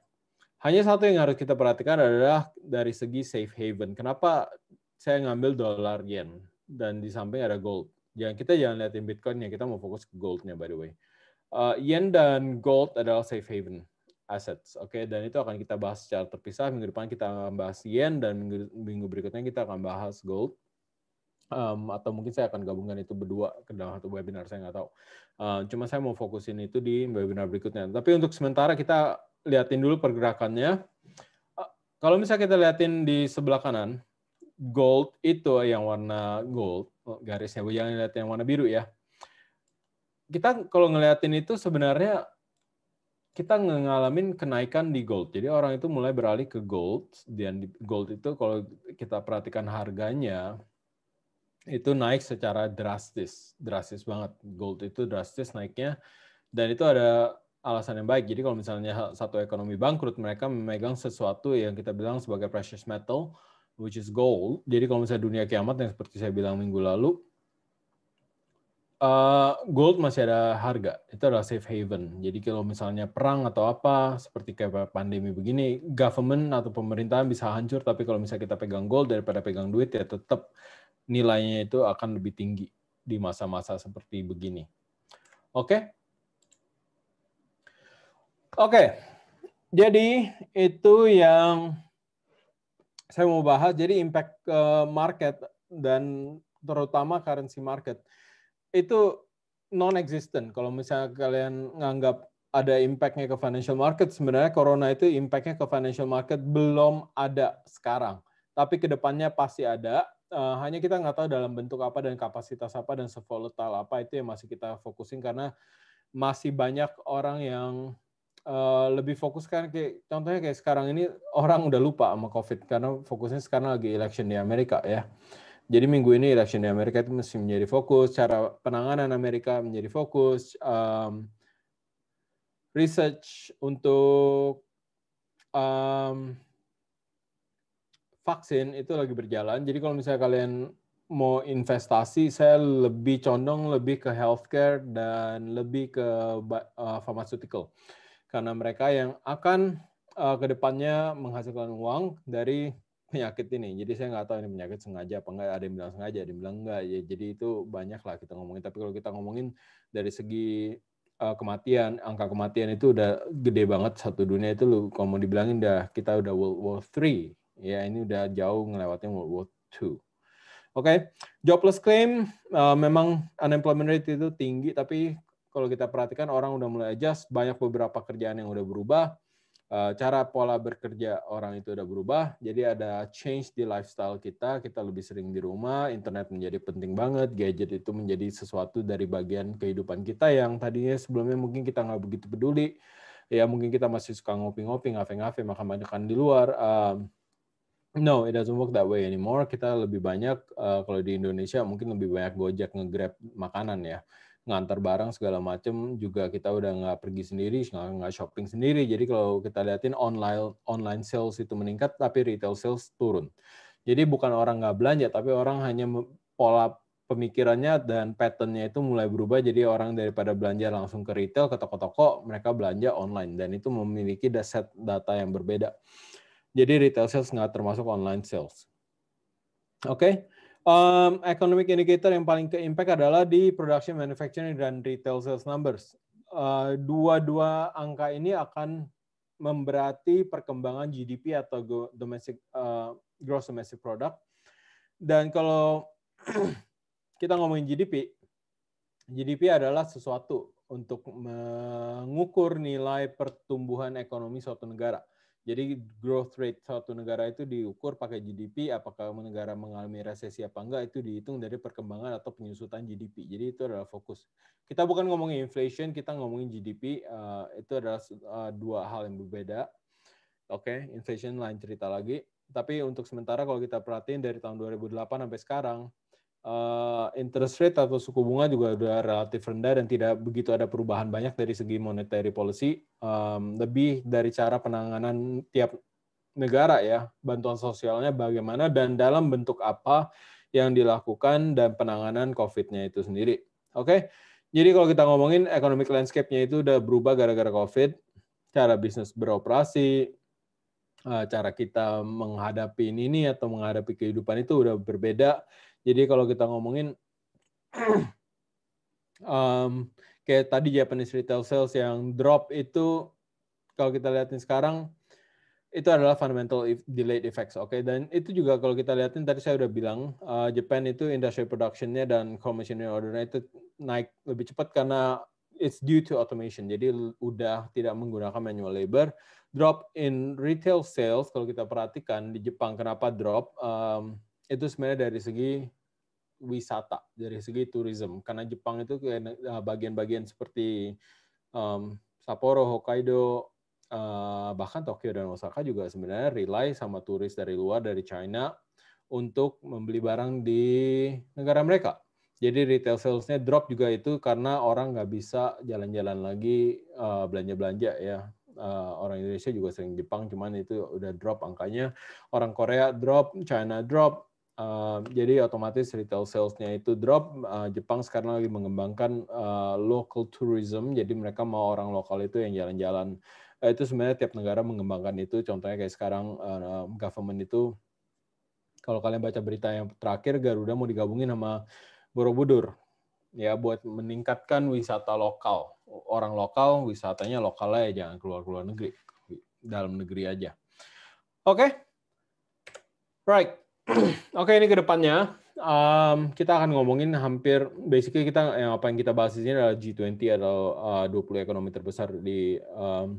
Hanya satu yang harus kita perhatikan adalah dari segi safe haven. Kenapa saya ngambil dolar yen dan di samping ada gold. Jangan ya, kita jangan lihatin bitcoinnya, kita mau fokus ke goldnya by the way. Uh, yen dan gold adalah safe haven assets. Oke, okay? dan itu akan kita bahas secara terpisah. Minggu depan kita akan bahas yen dan minggu, minggu berikutnya kita akan bahas gold. Um, atau mungkin saya akan gabungkan itu berdua ke dalam satu webinar saya nggak tahu. Uh, cuma saya mau fokusin itu di webinar berikutnya. Tapi untuk sementara kita liatin dulu pergerakannya. Uh, kalau misalnya kita liatin di sebelah kanan, gold itu yang warna gold oh, garisnya. Jangan lihat yang warna biru ya. Kita kalau ngeliatin itu sebenarnya kita ngalamin kenaikan di gold. Jadi orang itu mulai beralih ke gold dan gold itu kalau kita perhatikan harganya itu naik secara drastis, drastis banget. Gold itu drastis naiknya dan itu ada alasan yang baik. Jadi kalau misalnya satu ekonomi bangkrut, mereka memegang sesuatu yang kita bilang sebagai precious metal which is gold. Jadi kalau misalnya dunia kiamat yang seperti saya bilang minggu lalu, Uh, gold masih ada harga, itu adalah safe haven. Jadi kalau misalnya perang atau apa, seperti kayak pandemi begini, government atau pemerintahan bisa hancur, tapi kalau misalnya kita pegang gold daripada pegang duit, ya tetap nilainya itu akan lebih tinggi di masa-masa seperti begini. Oke? Okay? Oke, okay. jadi itu yang saya mau bahas. Jadi impact eh, market dan terutama currency market itu non-existent. Kalau misalnya kalian nganggap ada impact-nya ke financial market, sebenarnya corona itu impact-nya ke financial market belum ada sekarang. Tapi kedepannya pasti ada. Eh, hanya kita nggak tahu dalam bentuk apa dan kapasitas apa dan sevolatile apa itu yang masih kita fokusin karena masih banyak orang yang eh, lebih fokus kan kayak contohnya kayak sekarang ini orang udah lupa sama covid karena fokusnya sekarang lagi election di Amerika ya. Jadi minggu ini election di Amerika itu masih menjadi fokus, cara penanganan Amerika menjadi fokus, um, research untuk um, vaksin itu lagi berjalan. Jadi kalau misalnya kalian mau investasi, saya lebih condong lebih ke healthcare dan lebih ke uh, pharmaceutical. Karena mereka yang akan uh, ke menghasilkan uang dari penyakit ini. Jadi saya nggak tahu ini penyakit sengaja apa enggak. Ada yang bilang sengaja, ada yang bilang enggak. Ya, jadi itu banyak lah kita ngomongin. Tapi kalau kita ngomongin dari segi uh, kematian, angka kematian itu udah gede banget satu dunia itu. Lu, kalau mau dibilangin dah kita udah World War Three. Ya ini udah jauh ngelewatin World War Two. Oke, okay. jobless claim uh, memang unemployment rate itu tinggi, tapi kalau kita perhatikan orang udah mulai adjust, banyak beberapa kerjaan yang udah berubah Eh, cara pola bekerja orang itu udah berubah. Jadi ada change di lifestyle kita, kita lebih sering di rumah, internet menjadi penting banget, gadget itu menjadi sesuatu dari bagian kehidupan kita yang tadinya sebelumnya mungkin kita nggak begitu peduli. Ya mungkin kita masih suka ngopi-ngopi, ngafe-ngafe, makan-makan di luar. Um, no, it doesn't work that way anymore. Kita lebih banyak, uh, kalau di Indonesia mungkin lebih banyak gojek, nge-grab makanan ya ngantar barang segala macem juga kita udah nggak pergi sendiri nggak shopping sendiri jadi kalau kita liatin online online sales itu meningkat tapi retail sales turun jadi bukan orang nggak belanja tapi orang hanya pola pemikirannya dan patternnya itu mulai berubah jadi orang daripada belanja langsung ke retail ke toko-toko mereka belanja online dan itu memiliki set data yang berbeda jadi retail sales nggak termasuk online sales oke okay? Um, economic indicator yang paling ke adalah di production, manufacturing, dan retail sales numbers. Eh, dua-dua uh, angka ini akan memberati perkembangan GDP atau domestic uh, gross domestic product. Dan kalau (clears throat) kita ngomongin GDP, GDP adalah sesuatu untuk mengukur nilai pertumbuhan ekonomi suatu negara. Jadi growth rate suatu negara itu diukur pakai GDP, apakah negara mengalami resesi apa enggak, itu dihitung dari perkembangan atau penyusutan GDP. Jadi itu adalah fokus. Kita bukan ngomongin inflation, kita ngomongin GDP, eh, itu adalah eh, dua hal yang berbeda. Oke, okay, inflation lain cerita lagi. Tapi untuk sementara kalau kita perhatiin dari tahun 2008 sampai sekarang, uh, interest rate atau suku bunga juga sudah relatif rendah dan tidak begitu ada perubahan banyak dari segi monetary policy, um, lebih dari cara penanganan tiap negara ya, bantuan sosialnya bagaimana dan dalam bentuk apa yang dilakukan dan penanganan COVID-nya itu sendiri. Oke, okay? jadi kalau kita ngomongin economic landscape-nya itu udah berubah gara-gara COVID, cara bisnis beroperasi, eh, cara kita menghadapi ini atau menghadapi kehidupan itu udah berbeda jadi kalau kita ngomongin um, kayak tadi Japanese retail sales yang drop itu kalau kita lihatin sekarang itu adalah fundamental e-, delayed effects, oke? Okay? Dan itu juga kalau kita lihatin tadi saya udah bilang uh, Japan itu industry productionnya dan commissioning ordernya itu naik lebih cepat karena it's due to automation. Jadi udah tidak menggunakan manual labor. Drop in retail sales kalau kita perhatikan di Jepang kenapa drop? Um, itu sebenarnya dari segi wisata, dari segi tourism. Karena Jepang itu eh, bagian-bagian seperti um, Sapporo, Hokkaido, uh, bahkan Tokyo dan Osaka juga sebenarnya rely sama turis dari luar, dari China, untuk membeli barang di negara mereka. Jadi retail salesnya drop juga itu karena orang nggak bisa jalan-jalan lagi eh, belanja-belanja uh, ya. Uh, orang Indonesia juga sering Jepang, cuman itu udah drop angkanya. Orang Korea drop, China drop, jadi otomatis retail salesnya itu drop. Uh, Jepang sekarang lagi mengembangkan uh, local tourism, jadi mereka mau orang lokal itu yang jalan-jalan. Uh, itu sebenarnya tiap negara mengembangkan itu. Contohnya kayak sekarang uh, government itu, kalau kalian baca berita yang terakhir Garuda mau digabungin sama Borobudur, ya buat meningkatkan wisata lokal. Orang lokal wisatanya lokal aja, ya, jangan keluar-keluar negeri, dalam negeri aja. Oke, okay? right. (clears throat) Oke, ini ke depannya um, kita akan ngomongin hampir basically kita yang eh, apa yang kita bahas di sini adalah G20 atau eh, uh, 20 ekonomi terbesar di um,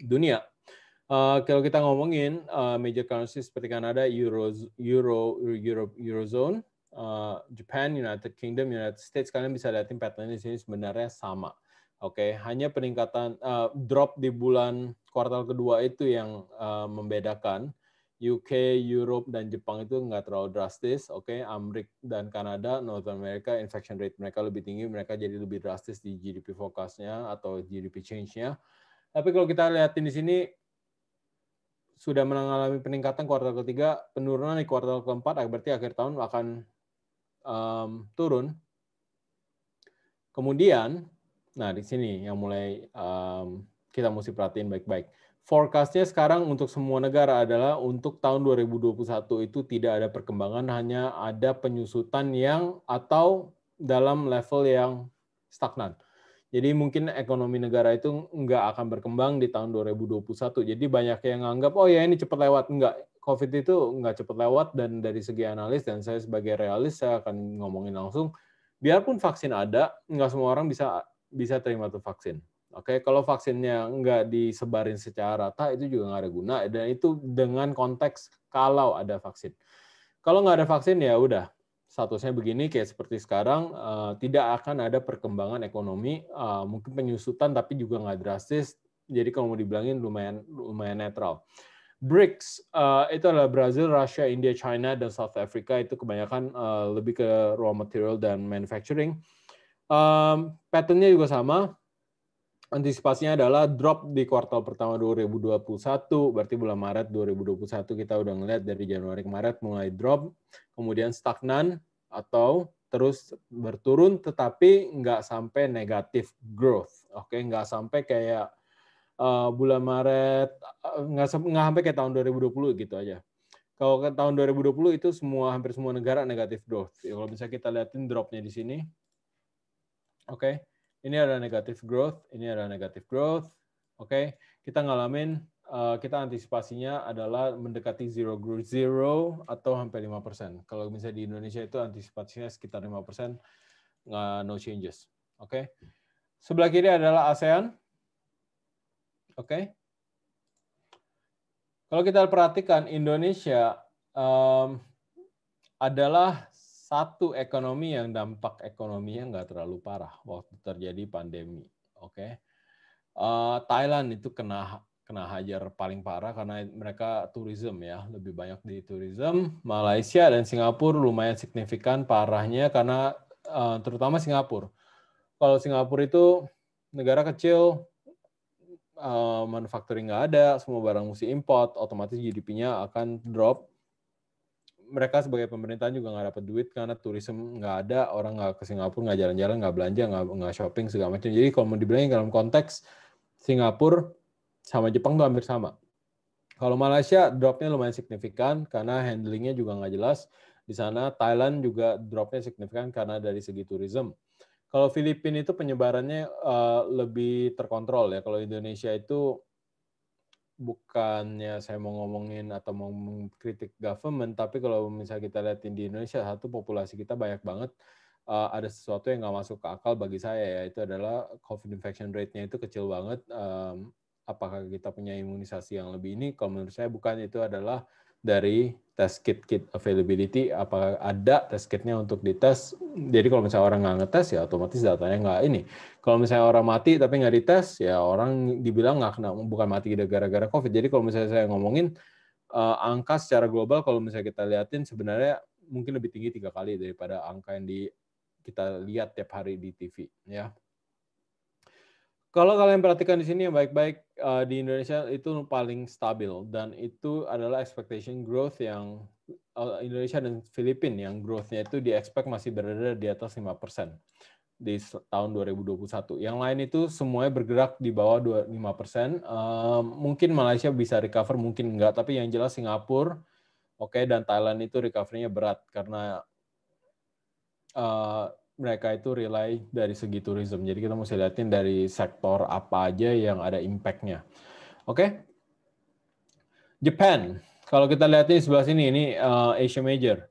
dunia. Uh, kalau kita ngomongin uh, major currency seperti Kanada, Euro, Euro, Euro, Eurozone, uh, Japan, United Kingdom, United States, kalian bisa lihatin pattern di sini sebenarnya sama. Oke, okay. hanya peningkatan uh, drop di bulan kuartal kedua itu yang uh, membedakan UK, Europe, dan Jepang itu nggak terlalu drastis. Oke, okay? Amerika dan Kanada, North America, infection rate mereka lebih tinggi, mereka jadi lebih drastis di GDP forecast-nya atau GDP change-nya. Tapi kalau kita lihatin di sini, sudah mengalami peningkatan kuartal ketiga, penurunan di kuartal keempat, ah, berarti akhir tahun akan um, turun. Kemudian, nah di sini yang mulai um, kita mesti perhatiin baik-baik forecastnya sekarang untuk semua negara adalah untuk tahun 2021 itu tidak ada perkembangan, hanya ada penyusutan yang atau dalam level yang stagnan. Jadi mungkin ekonomi negara itu nggak akan berkembang di tahun 2021. Jadi banyak yang nganggap, oh ya ini cepat lewat. Nggak, COVID itu nggak cepat lewat dan dari segi analis dan saya sebagai realis saya akan ngomongin langsung, biarpun vaksin ada, nggak semua orang bisa bisa terima tuh vaksin Oke, kalau vaksinnya nggak disebarin secara rata itu juga nggak ada guna. Dan itu dengan konteks kalau ada vaksin. Kalau nggak ada vaksin ya udah statusnya begini kayak seperti sekarang eh, tidak akan ada perkembangan ekonomi eh, mungkin penyusutan tapi juga nggak drastis. Jadi kalau mau dibilangin lumayan lumayan netral. BRICS eh, itu adalah Brazil, Rusia, India, China, dan South Africa itu kebanyakan lebih ke raw material dan manufacturing. Um, patternnya juga sama, antisipasinya adalah drop di kuartal pertama 2021, berarti bulan Maret 2021 kita udah ngeliat dari Januari ke Maret mulai drop, kemudian stagnan atau terus berturun tetapi nggak sampai negatif growth, oke nggak sampai kayak uh, bulan Maret eh, nggak nggak sampai kayak tahun 2020 gitu aja. Kalau ke tahun 2020 itu semua hampir semua negara negatif growth. Ya, kalau bisa kita liatin dropnya di sini, oke. Okay? ini ada negatif growth, ini ada negatif growth. Oke, okay? kita ngalamin uh, kita antisipasinya adalah mendekati zero growth zero atau hampir lima persen. Kalau misalnya di Indonesia itu antisipasinya sekitar lima persen, uh, no changes. Oke. Okay? Sebelah kiri adalah ASEAN. Oke. Okay? Kalau kita perhatikan Indonesia um, adalah satu, ekonomi yang dampak ekonominya nggak terlalu parah waktu terjadi pandemi. Oke, okay? uh, eh, Thailand itu kena kena hajar paling parah karena mereka tourism ya lebih banyak di tourism. Malaysia dan Singapura lumayan signifikan parahnya karena uh, terutama Singapura. Kalau Singapura itu negara kecil, uh, manufacturing nggak ada, semua barang mesti import, otomatis GDP-nya akan drop mereka sebagai pemerintahan juga nggak dapat duit karena turisme nggak ada, orang nggak ke Singapura, nggak jalan-jalan, nggak belanja, nggak, shopping segala macam. Jadi kalau mau dibilangin dalam konteks Singapura sama Jepang tuh hampir sama. Kalau Malaysia dropnya lumayan signifikan karena handlingnya juga nggak jelas. Di sana Thailand juga dropnya signifikan karena dari segi turisme Kalau Filipina itu penyebarannya eh, lebih terkontrol ya. Kalau Indonesia itu bukannya saya mau ngomongin atau mau mengkritik government, tapi kalau misalnya kita lihat di Indonesia, satu populasi kita banyak banget uh, ada sesuatu yang nggak masuk ke akal bagi saya ya, itu adalah COVID infection rate-nya itu kecil banget. Um, apakah kita punya imunisasi yang lebih ini? Kalau menurut saya bukan, itu adalah dari test kit kit availability apa ada test kitnya untuk dites jadi kalau misalnya orang nggak ngetes ya otomatis datanya nggak ini kalau misalnya orang mati tapi nggak dites ya orang dibilang nggak kena bukan mati gara-gara covid jadi kalau misalnya saya ngomongin uh, angka secara global kalau misalnya kita liatin sebenarnya mungkin lebih tinggi tiga kali daripada angka yang di kita lihat tiap hari di TV ya kalau kalian perhatikan di sini yang baik-baik uh, di Indonesia itu paling stabil dan itu adalah expectation growth yang uh, Indonesia dan Filipina yang growthnya itu di expect masih berada di atas 5% di tahun 2021. Yang lain itu semuanya bergerak di bawah lima persen. Uh, mungkin Malaysia bisa recover, mungkin enggak. Tapi yang jelas Singapura, oke, okay, dan Thailand itu recovery-nya berat karena uh, mereka itu rely dari segi tourism. Jadi kita mesti liatin dari sektor apa aja yang ada impact-nya. Oke? Okay? Japan. Kalau kita lihatin di sebelah sini, ini eh, Asia Major.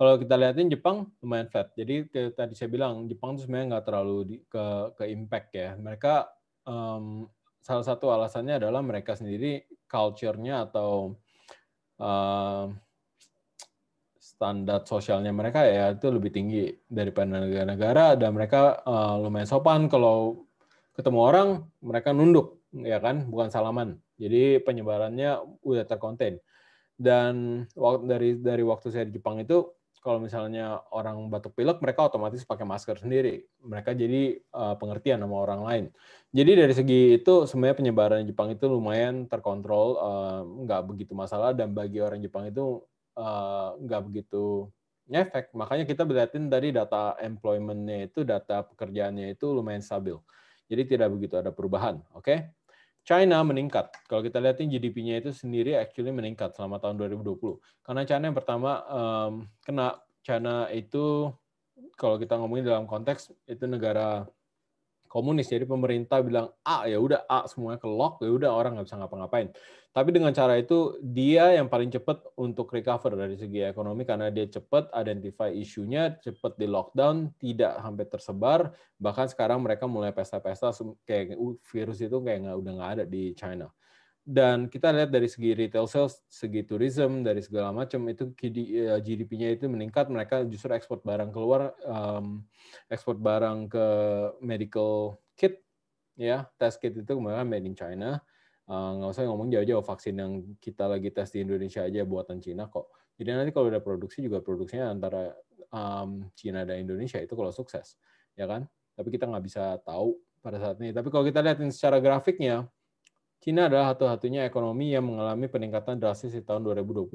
Kalau kita lihatin Jepang lumayan flat. Jadi tadi saya bilang Jepang itu sebenarnya nggak terlalu ke ke impact ya. Mereka um, salah satu alasannya adalah mereka sendiri culture-nya atau uh, standar sosialnya mereka ya itu lebih tinggi daripada negara-negara dan mereka uh, lumayan sopan kalau ketemu orang mereka nunduk ya kan bukan salaman jadi penyebarannya udah terkonten dan waktu dari dari waktu saya di Jepang itu kalau misalnya orang batuk pilek mereka otomatis pakai masker sendiri mereka jadi uh, pengertian sama orang lain jadi dari segi itu sebenarnya penyebaran Jepang itu lumayan terkontrol uh, begitu masalah dan bagi orang Jepang itu Eh, nggak uh, begitu ngefek. Makanya kita berlihatin dari data employment-nya itu, data pekerjaannya itu lumayan stabil. Jadi tidak begitu ada perubahan. Oke, okay? China meningkat. Kalau kita lihat GDP-nya itu sendiri actually meningkat selama tahun 2020. Karena China yang pertama um, kena China itu kalau kita ngomongin dalam konteks itu negara komunis. Jadi pemerintah bilang A ya udah A semuanya ke lock ya udah orang nggak bisa ngapa-ngapain. Tapi dengan cara itu dia yang paling cepat untuk recover dari segi ekonomi karena dia cepat identify isunya, cepat di lockdown, tidak sampai tersebar. Bahkan sekarang mereka mulai pesta-pesta kayak virus itu kayak nggak udah nggak ada di China dan kita lihat dari segi retail sales, segi tourism, dari segala macam itu eh, GDP-nya itu meningkat, mereka justru ekspor barang keluar, ekspor barang ke medical kit, ya tes kit itu kemarin made in China, eh, nggak usah ngomong jauh-jauh vaksin yang kita lagi tes di Indonesia aja buatan Cina kok. Jadi nanti kalau udah produksi juga produksinya antara um, Cina dan Indonesia itu kalau sukses, ya kan? Tapi kita nggak bisa tahu pada saat ini. Tapi kalau kita lihat secara grafiknya, Cina adalah satu-satunya ekonomi yang mengalami peningkatan drastis di tahun 2020.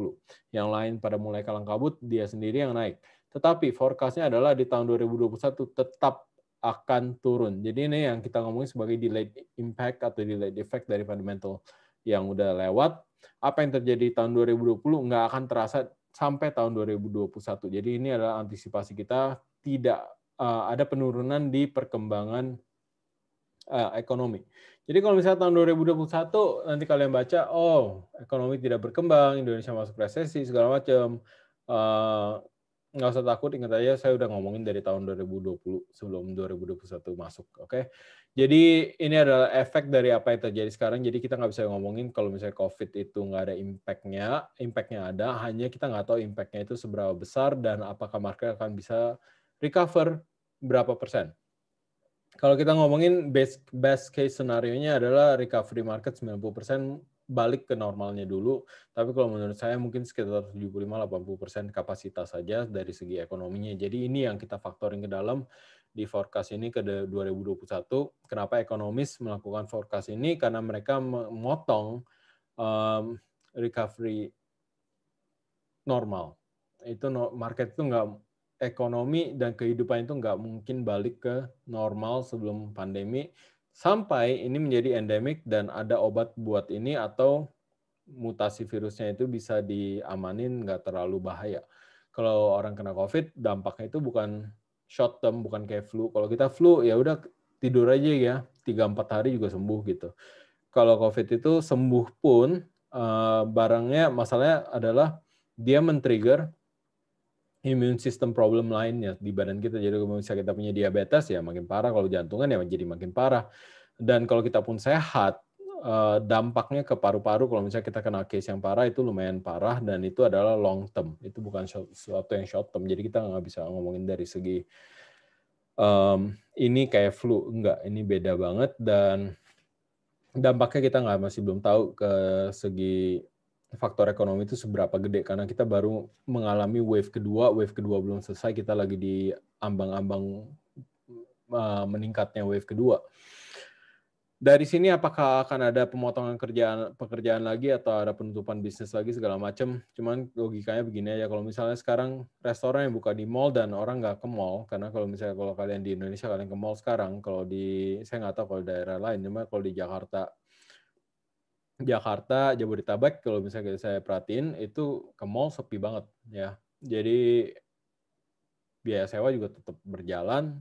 Yang lain pada mulai kalang kabut, dia sendiri yang naik. Tetapi forecastnya adalah di tahun 2021 tetap akan turun. Jadi ini yang kita ngomongin sebagai delayed impact atau delayed effect dari fundamental yang udah lewat. Apa yang terjadi di tahun 2020 nggak akan terasa sampai tahun 2021. Jadi ini adalah antisipasi kita tidak eh, ada penurunan di perkembangan eh, ekonomi. Jadi kalau misalnya tahun 2021 nanti kalian baca, oh ekonomi tidak berkembang, Indonesia masuk resesi segala macam, eh, nggak usah takut, ingat aja saya udah ngomongin dari tahun 2020 sebelum 2021 masuk, oke? Okay? Jadi ini adalah efek dari apa yang terjadi sekarang. Jadi kita nggak bisa ngomongin kalau misalnya COVID itu nggak ada impactnya, impactnya ada, hanya kita nggak tahu impactnya itu seberapa besar dan apakah market akan bisa recover berapa persen kalau kita ngomongin best best case scenario nya adalah recovery market 90% balik ke normalnya dulu. Tapi kalau menurut saya mungkin sekitar 75-80% kapasitas saja dari segi ekonominya. Jadi ini yang kita faktoring ke dalam di forecast ini ke 2021. Kenapa ekonomis melakukan forecast ini? Karena mereka memotong um, recovery normal. Itu market itu nggak ekonomi dan kehidupan itu nggak mungkin balik ke normal sebelum pandemi sampai ini menjadi endemik dan ada obat buat ini atau mutasi virusnya itu bisa diamanin nggak terlalu bahaya. Kalau orang kena COVID, dampaknya itu bukan short term, bukan kayak flu. Kalau kita flu, ya udah tidur aja ya, tiga empat hari juga sembuh gitu. Kalau COVID itu sembuh pun, eh, barangnya masalahnya adalah dia men-trigger immune system problem lainnya di badan kita. Jadi kalau misalnya kita punya diabetes ya makin parah, kalau jantungan ya jadi makin parah. Dan kalau kita pun sehat, eh, dampaknya ke paru-paru kalau misalnya kita kena case yang parah itu lumayan parah dan itu adalah long term. Itu bukan sesuatu yang short term. Jadi kita nggak bisa ngomongin dari segi um, ini kayak flu. Enggak, ini beda banget dan dampaknya kita nggak masih belum tahu ke segi faktor ekonomi itu seberapa gede karena kita baru mengalami wave kedua, wave kedua belum selesai, kita lagi di ambang-ambang eh, meningkatnya wave kedua. Dari sini apakah akan ada pemotongan kerjaan pekerjaan lagi atau ada penutupan bisnis lagi segala macam? Cuman logikanya begini aja kalau misalnya sekarang restoran yang buka di mall dan orang nggak ke mall karena kalau misalnya kalau kalian di Indonesia kalian ke mall sekarang kalau di saya nggak tahu kalau daerah lain cuma kalau di Jakarta Jakarta, Jabodetabek kalau misalnya saya perhatiin itu ke mall sepi banget ya. Jadi biaya sewa juga tetap berjalan.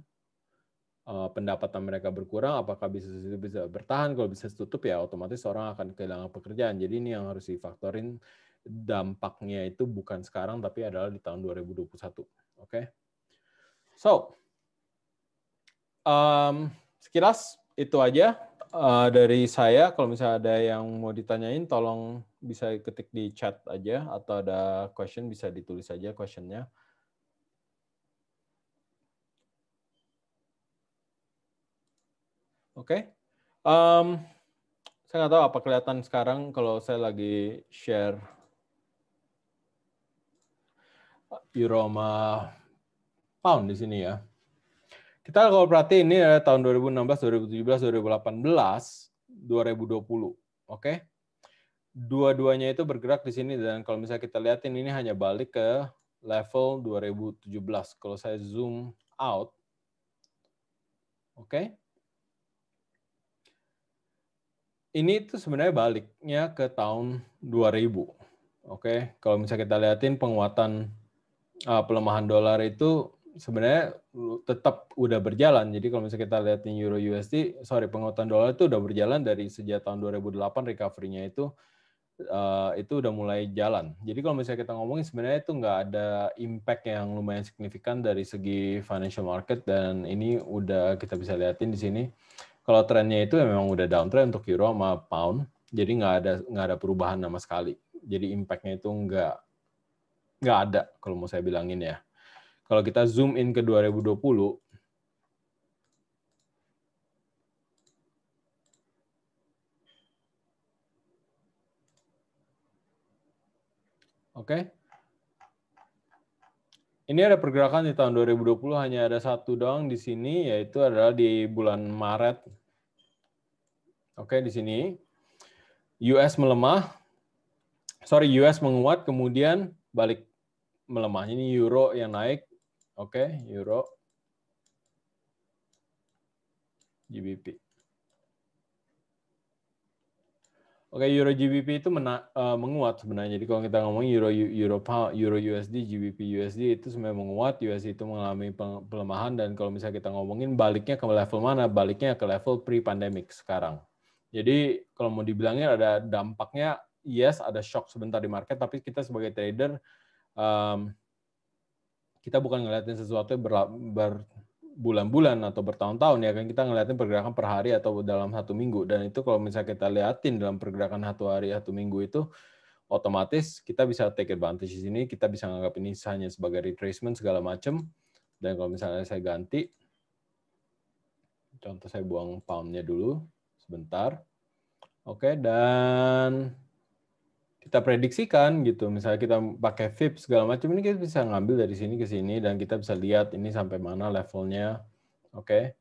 Eh, pendapatan mereka berkurang, apakah bisnis itu bisa bertahan? Kalau bisa tutup ya otomatis orang akan kehilangan pekerjaan. Jadi ini yang harus difaktorin dampaknya itu bukan sekarang tapi adalah di tahun 2021. Oke. Okay? So, um, sekilas itu aja uh, dari saya kalau misalnya ada yang mau ditanyain tolong bisa ketik di chat aja atau ada question bisa ditulis aja questionnya. Oke, okay. um, saya nggak tahu apa kelihatan sekarang kalau saya lagi share Euroma Pound di sini ya. Kita kalau perhatiin ini adalah ya, tahun 2016, 2017, 2018, 2020. Oke. Okay? Dua-duanya itu bergerak di sini dan kalau misalnya kita lihatin ini hanya balik ke level 2017. Kalau saya zoom out. Oke. Okay? Ini itu sebenarnya baliknya ke tahun 2000. Oke, okay? kalau misalnya kita lihatin penguatan uh, pelemahan dolar itu sebenarnya tetap udah berjalan. Jadi kalau misalnya kita lihat Euro USD, sorry penguatan dolar itu udah berjalan dari sejak tahun 2008 recovery-nya itu uh, itu udah mulai jalan. Jadi kalau misalnya kita ngomongin sebenarnya itu nggak ada impact yang lumayan signifikan dari segi financial market dan ini udah kita bisa liatin di sini. Kalau trennya itu ya memang udah downtrend untuk euro sama pound. Jadi nggak ada nggak ada perubahan sama sekali. Jadi impactnya itu nggak nggak ada kalau mau saya bilangin ya. Kalau kita zoom in ke 2020, Oke. Okay. Ini ada pergerakan di tahun 2020 hanya ada satu doang di sini yaitu adalah di bulan Maret. Oke, okay, di sini US melemah. Sorry, US menguat kemudian balik melemah. Ini euro yang naik, Oke, okay, euro GBP. Oke, okay, euro GBP itu mena, uh, menguat sebenarnya. Jadi kalau kita ngomong euro euro euro USD, GBP USD itu sebenarnya menguat, USD itu mengalami pelemahan dan kalau misalnya kita ngomongin baliknya ke level mana? Baliknya ke level pre-pandemic sekarang. Jadi kalau mau dibilangnya ada dampaknya, yes ada shock sebentar di market, tapi kita sebagai trader um, kita bukan ngeliatin sesuatu yang berbulan-bulan atau bertahun-tahun ya kan kita ngeliatin pergerakan per hari atau dalam satu minggu dan itu kalau misalnya kita liatin dalam pergerakan satu hari satu minggu itu otomatis kita bisa take advantage di sini kita bisa nganggap ini hanya sebagai retracement segala macam dan kalau misalnya saya ganti contoh saya buang poundnya dulu sebentar oke dan kita prediksikan gitu misalnya kita pakai FIB segala macam ini kita bisa ngambil dari sini ke sini dan kita bisa lihat ini sampai mana levelnya oke okay?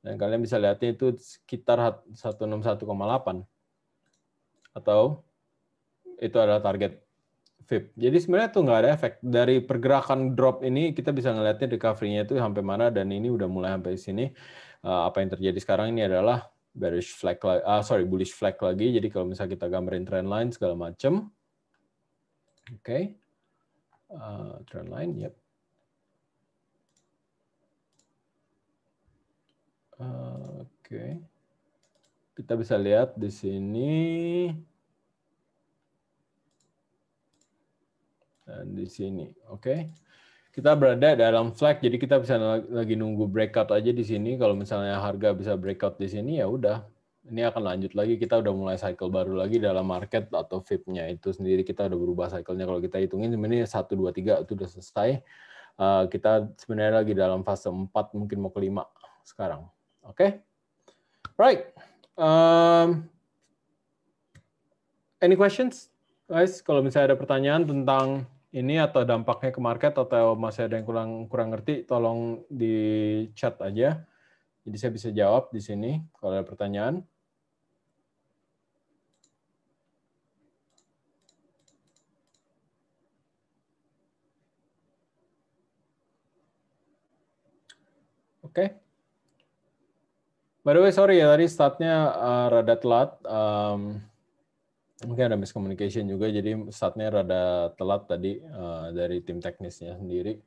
dan kalian bisa lihatnya itu sekitar 161,8 atau itu adalah target FIB. Jadi sebenarnya tuh nggak ada efek dari pergerakan drop ini kita bisa ngelihatnya recovery-nya itu sampai mana dan ini udah mulai sampai sini. Eh, apa yang terjadi sekarang ini adalah bearish flag ah sorry bullish flag lagi jadi kalau misalnya kita gambarin trend line segala macam oke okay. uh, trend line yep uh, oke okay. kita bisa lihat di sini dan di sini oke okay kita berada dalam flag jadi kita bisa lagi nunggu breakout aja di sini kalau misalnya harga bisa breakout di sini ya udah ini akan lanjut lagi kita udah mulai cycle baru lagi dalam market atau VIP-nya itu sendiri kita udah berubah cycle kalau kita hitungin sebenarnya satu, dua, tiga, itu udah selesai. Eh, kita sebenarnya lagi dalam fase 4 mungkin mau kelima sekarang. Oke. Okay? Right. Um, any questions? Guys, kalau misalnya ada pertanyaan tentang ini atau dampaknya ke market atau masih ada yang kurang kurang ngerti, tolong di chat aja. Jadi saya bisa jawab di sini kalau ada pertanyaan. Oke. Okay. By the way, sorry ya tadi startnya uh, rada telat. Um, mungkin ada miscommunication juga jadi saatnya rada telat tadi uh, dari tim teknisnya sendiri.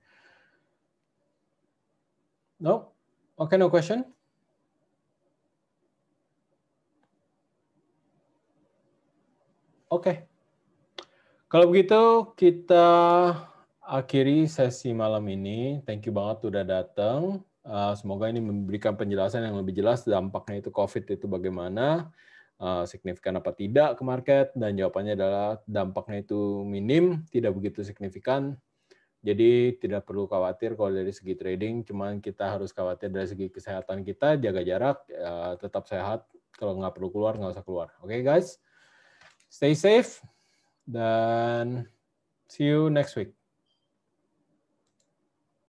No, okay, no question. Oke, okay. kalau begitu kita akhiri sesi malam ini. Thank you banget sudah datang. Uh, semoga ini memberikan penjelasan yang lebih jelas dampaknya itu COVID itu bagaimana. Eh, signifikan apa tidak ke market dan jawabannya adalah dampaknya itu minim, tidak begitu signifikan. Jadi tidak perlu khawatir kalau dari segi trading, cuman kita harus khawatir dari segi kesehatan kita, jaga jarak, eh, tetap sehat. Kalau nggak perlu keluar, nggak usah keluar. Oke okay, guys, stay safe dan see you next week.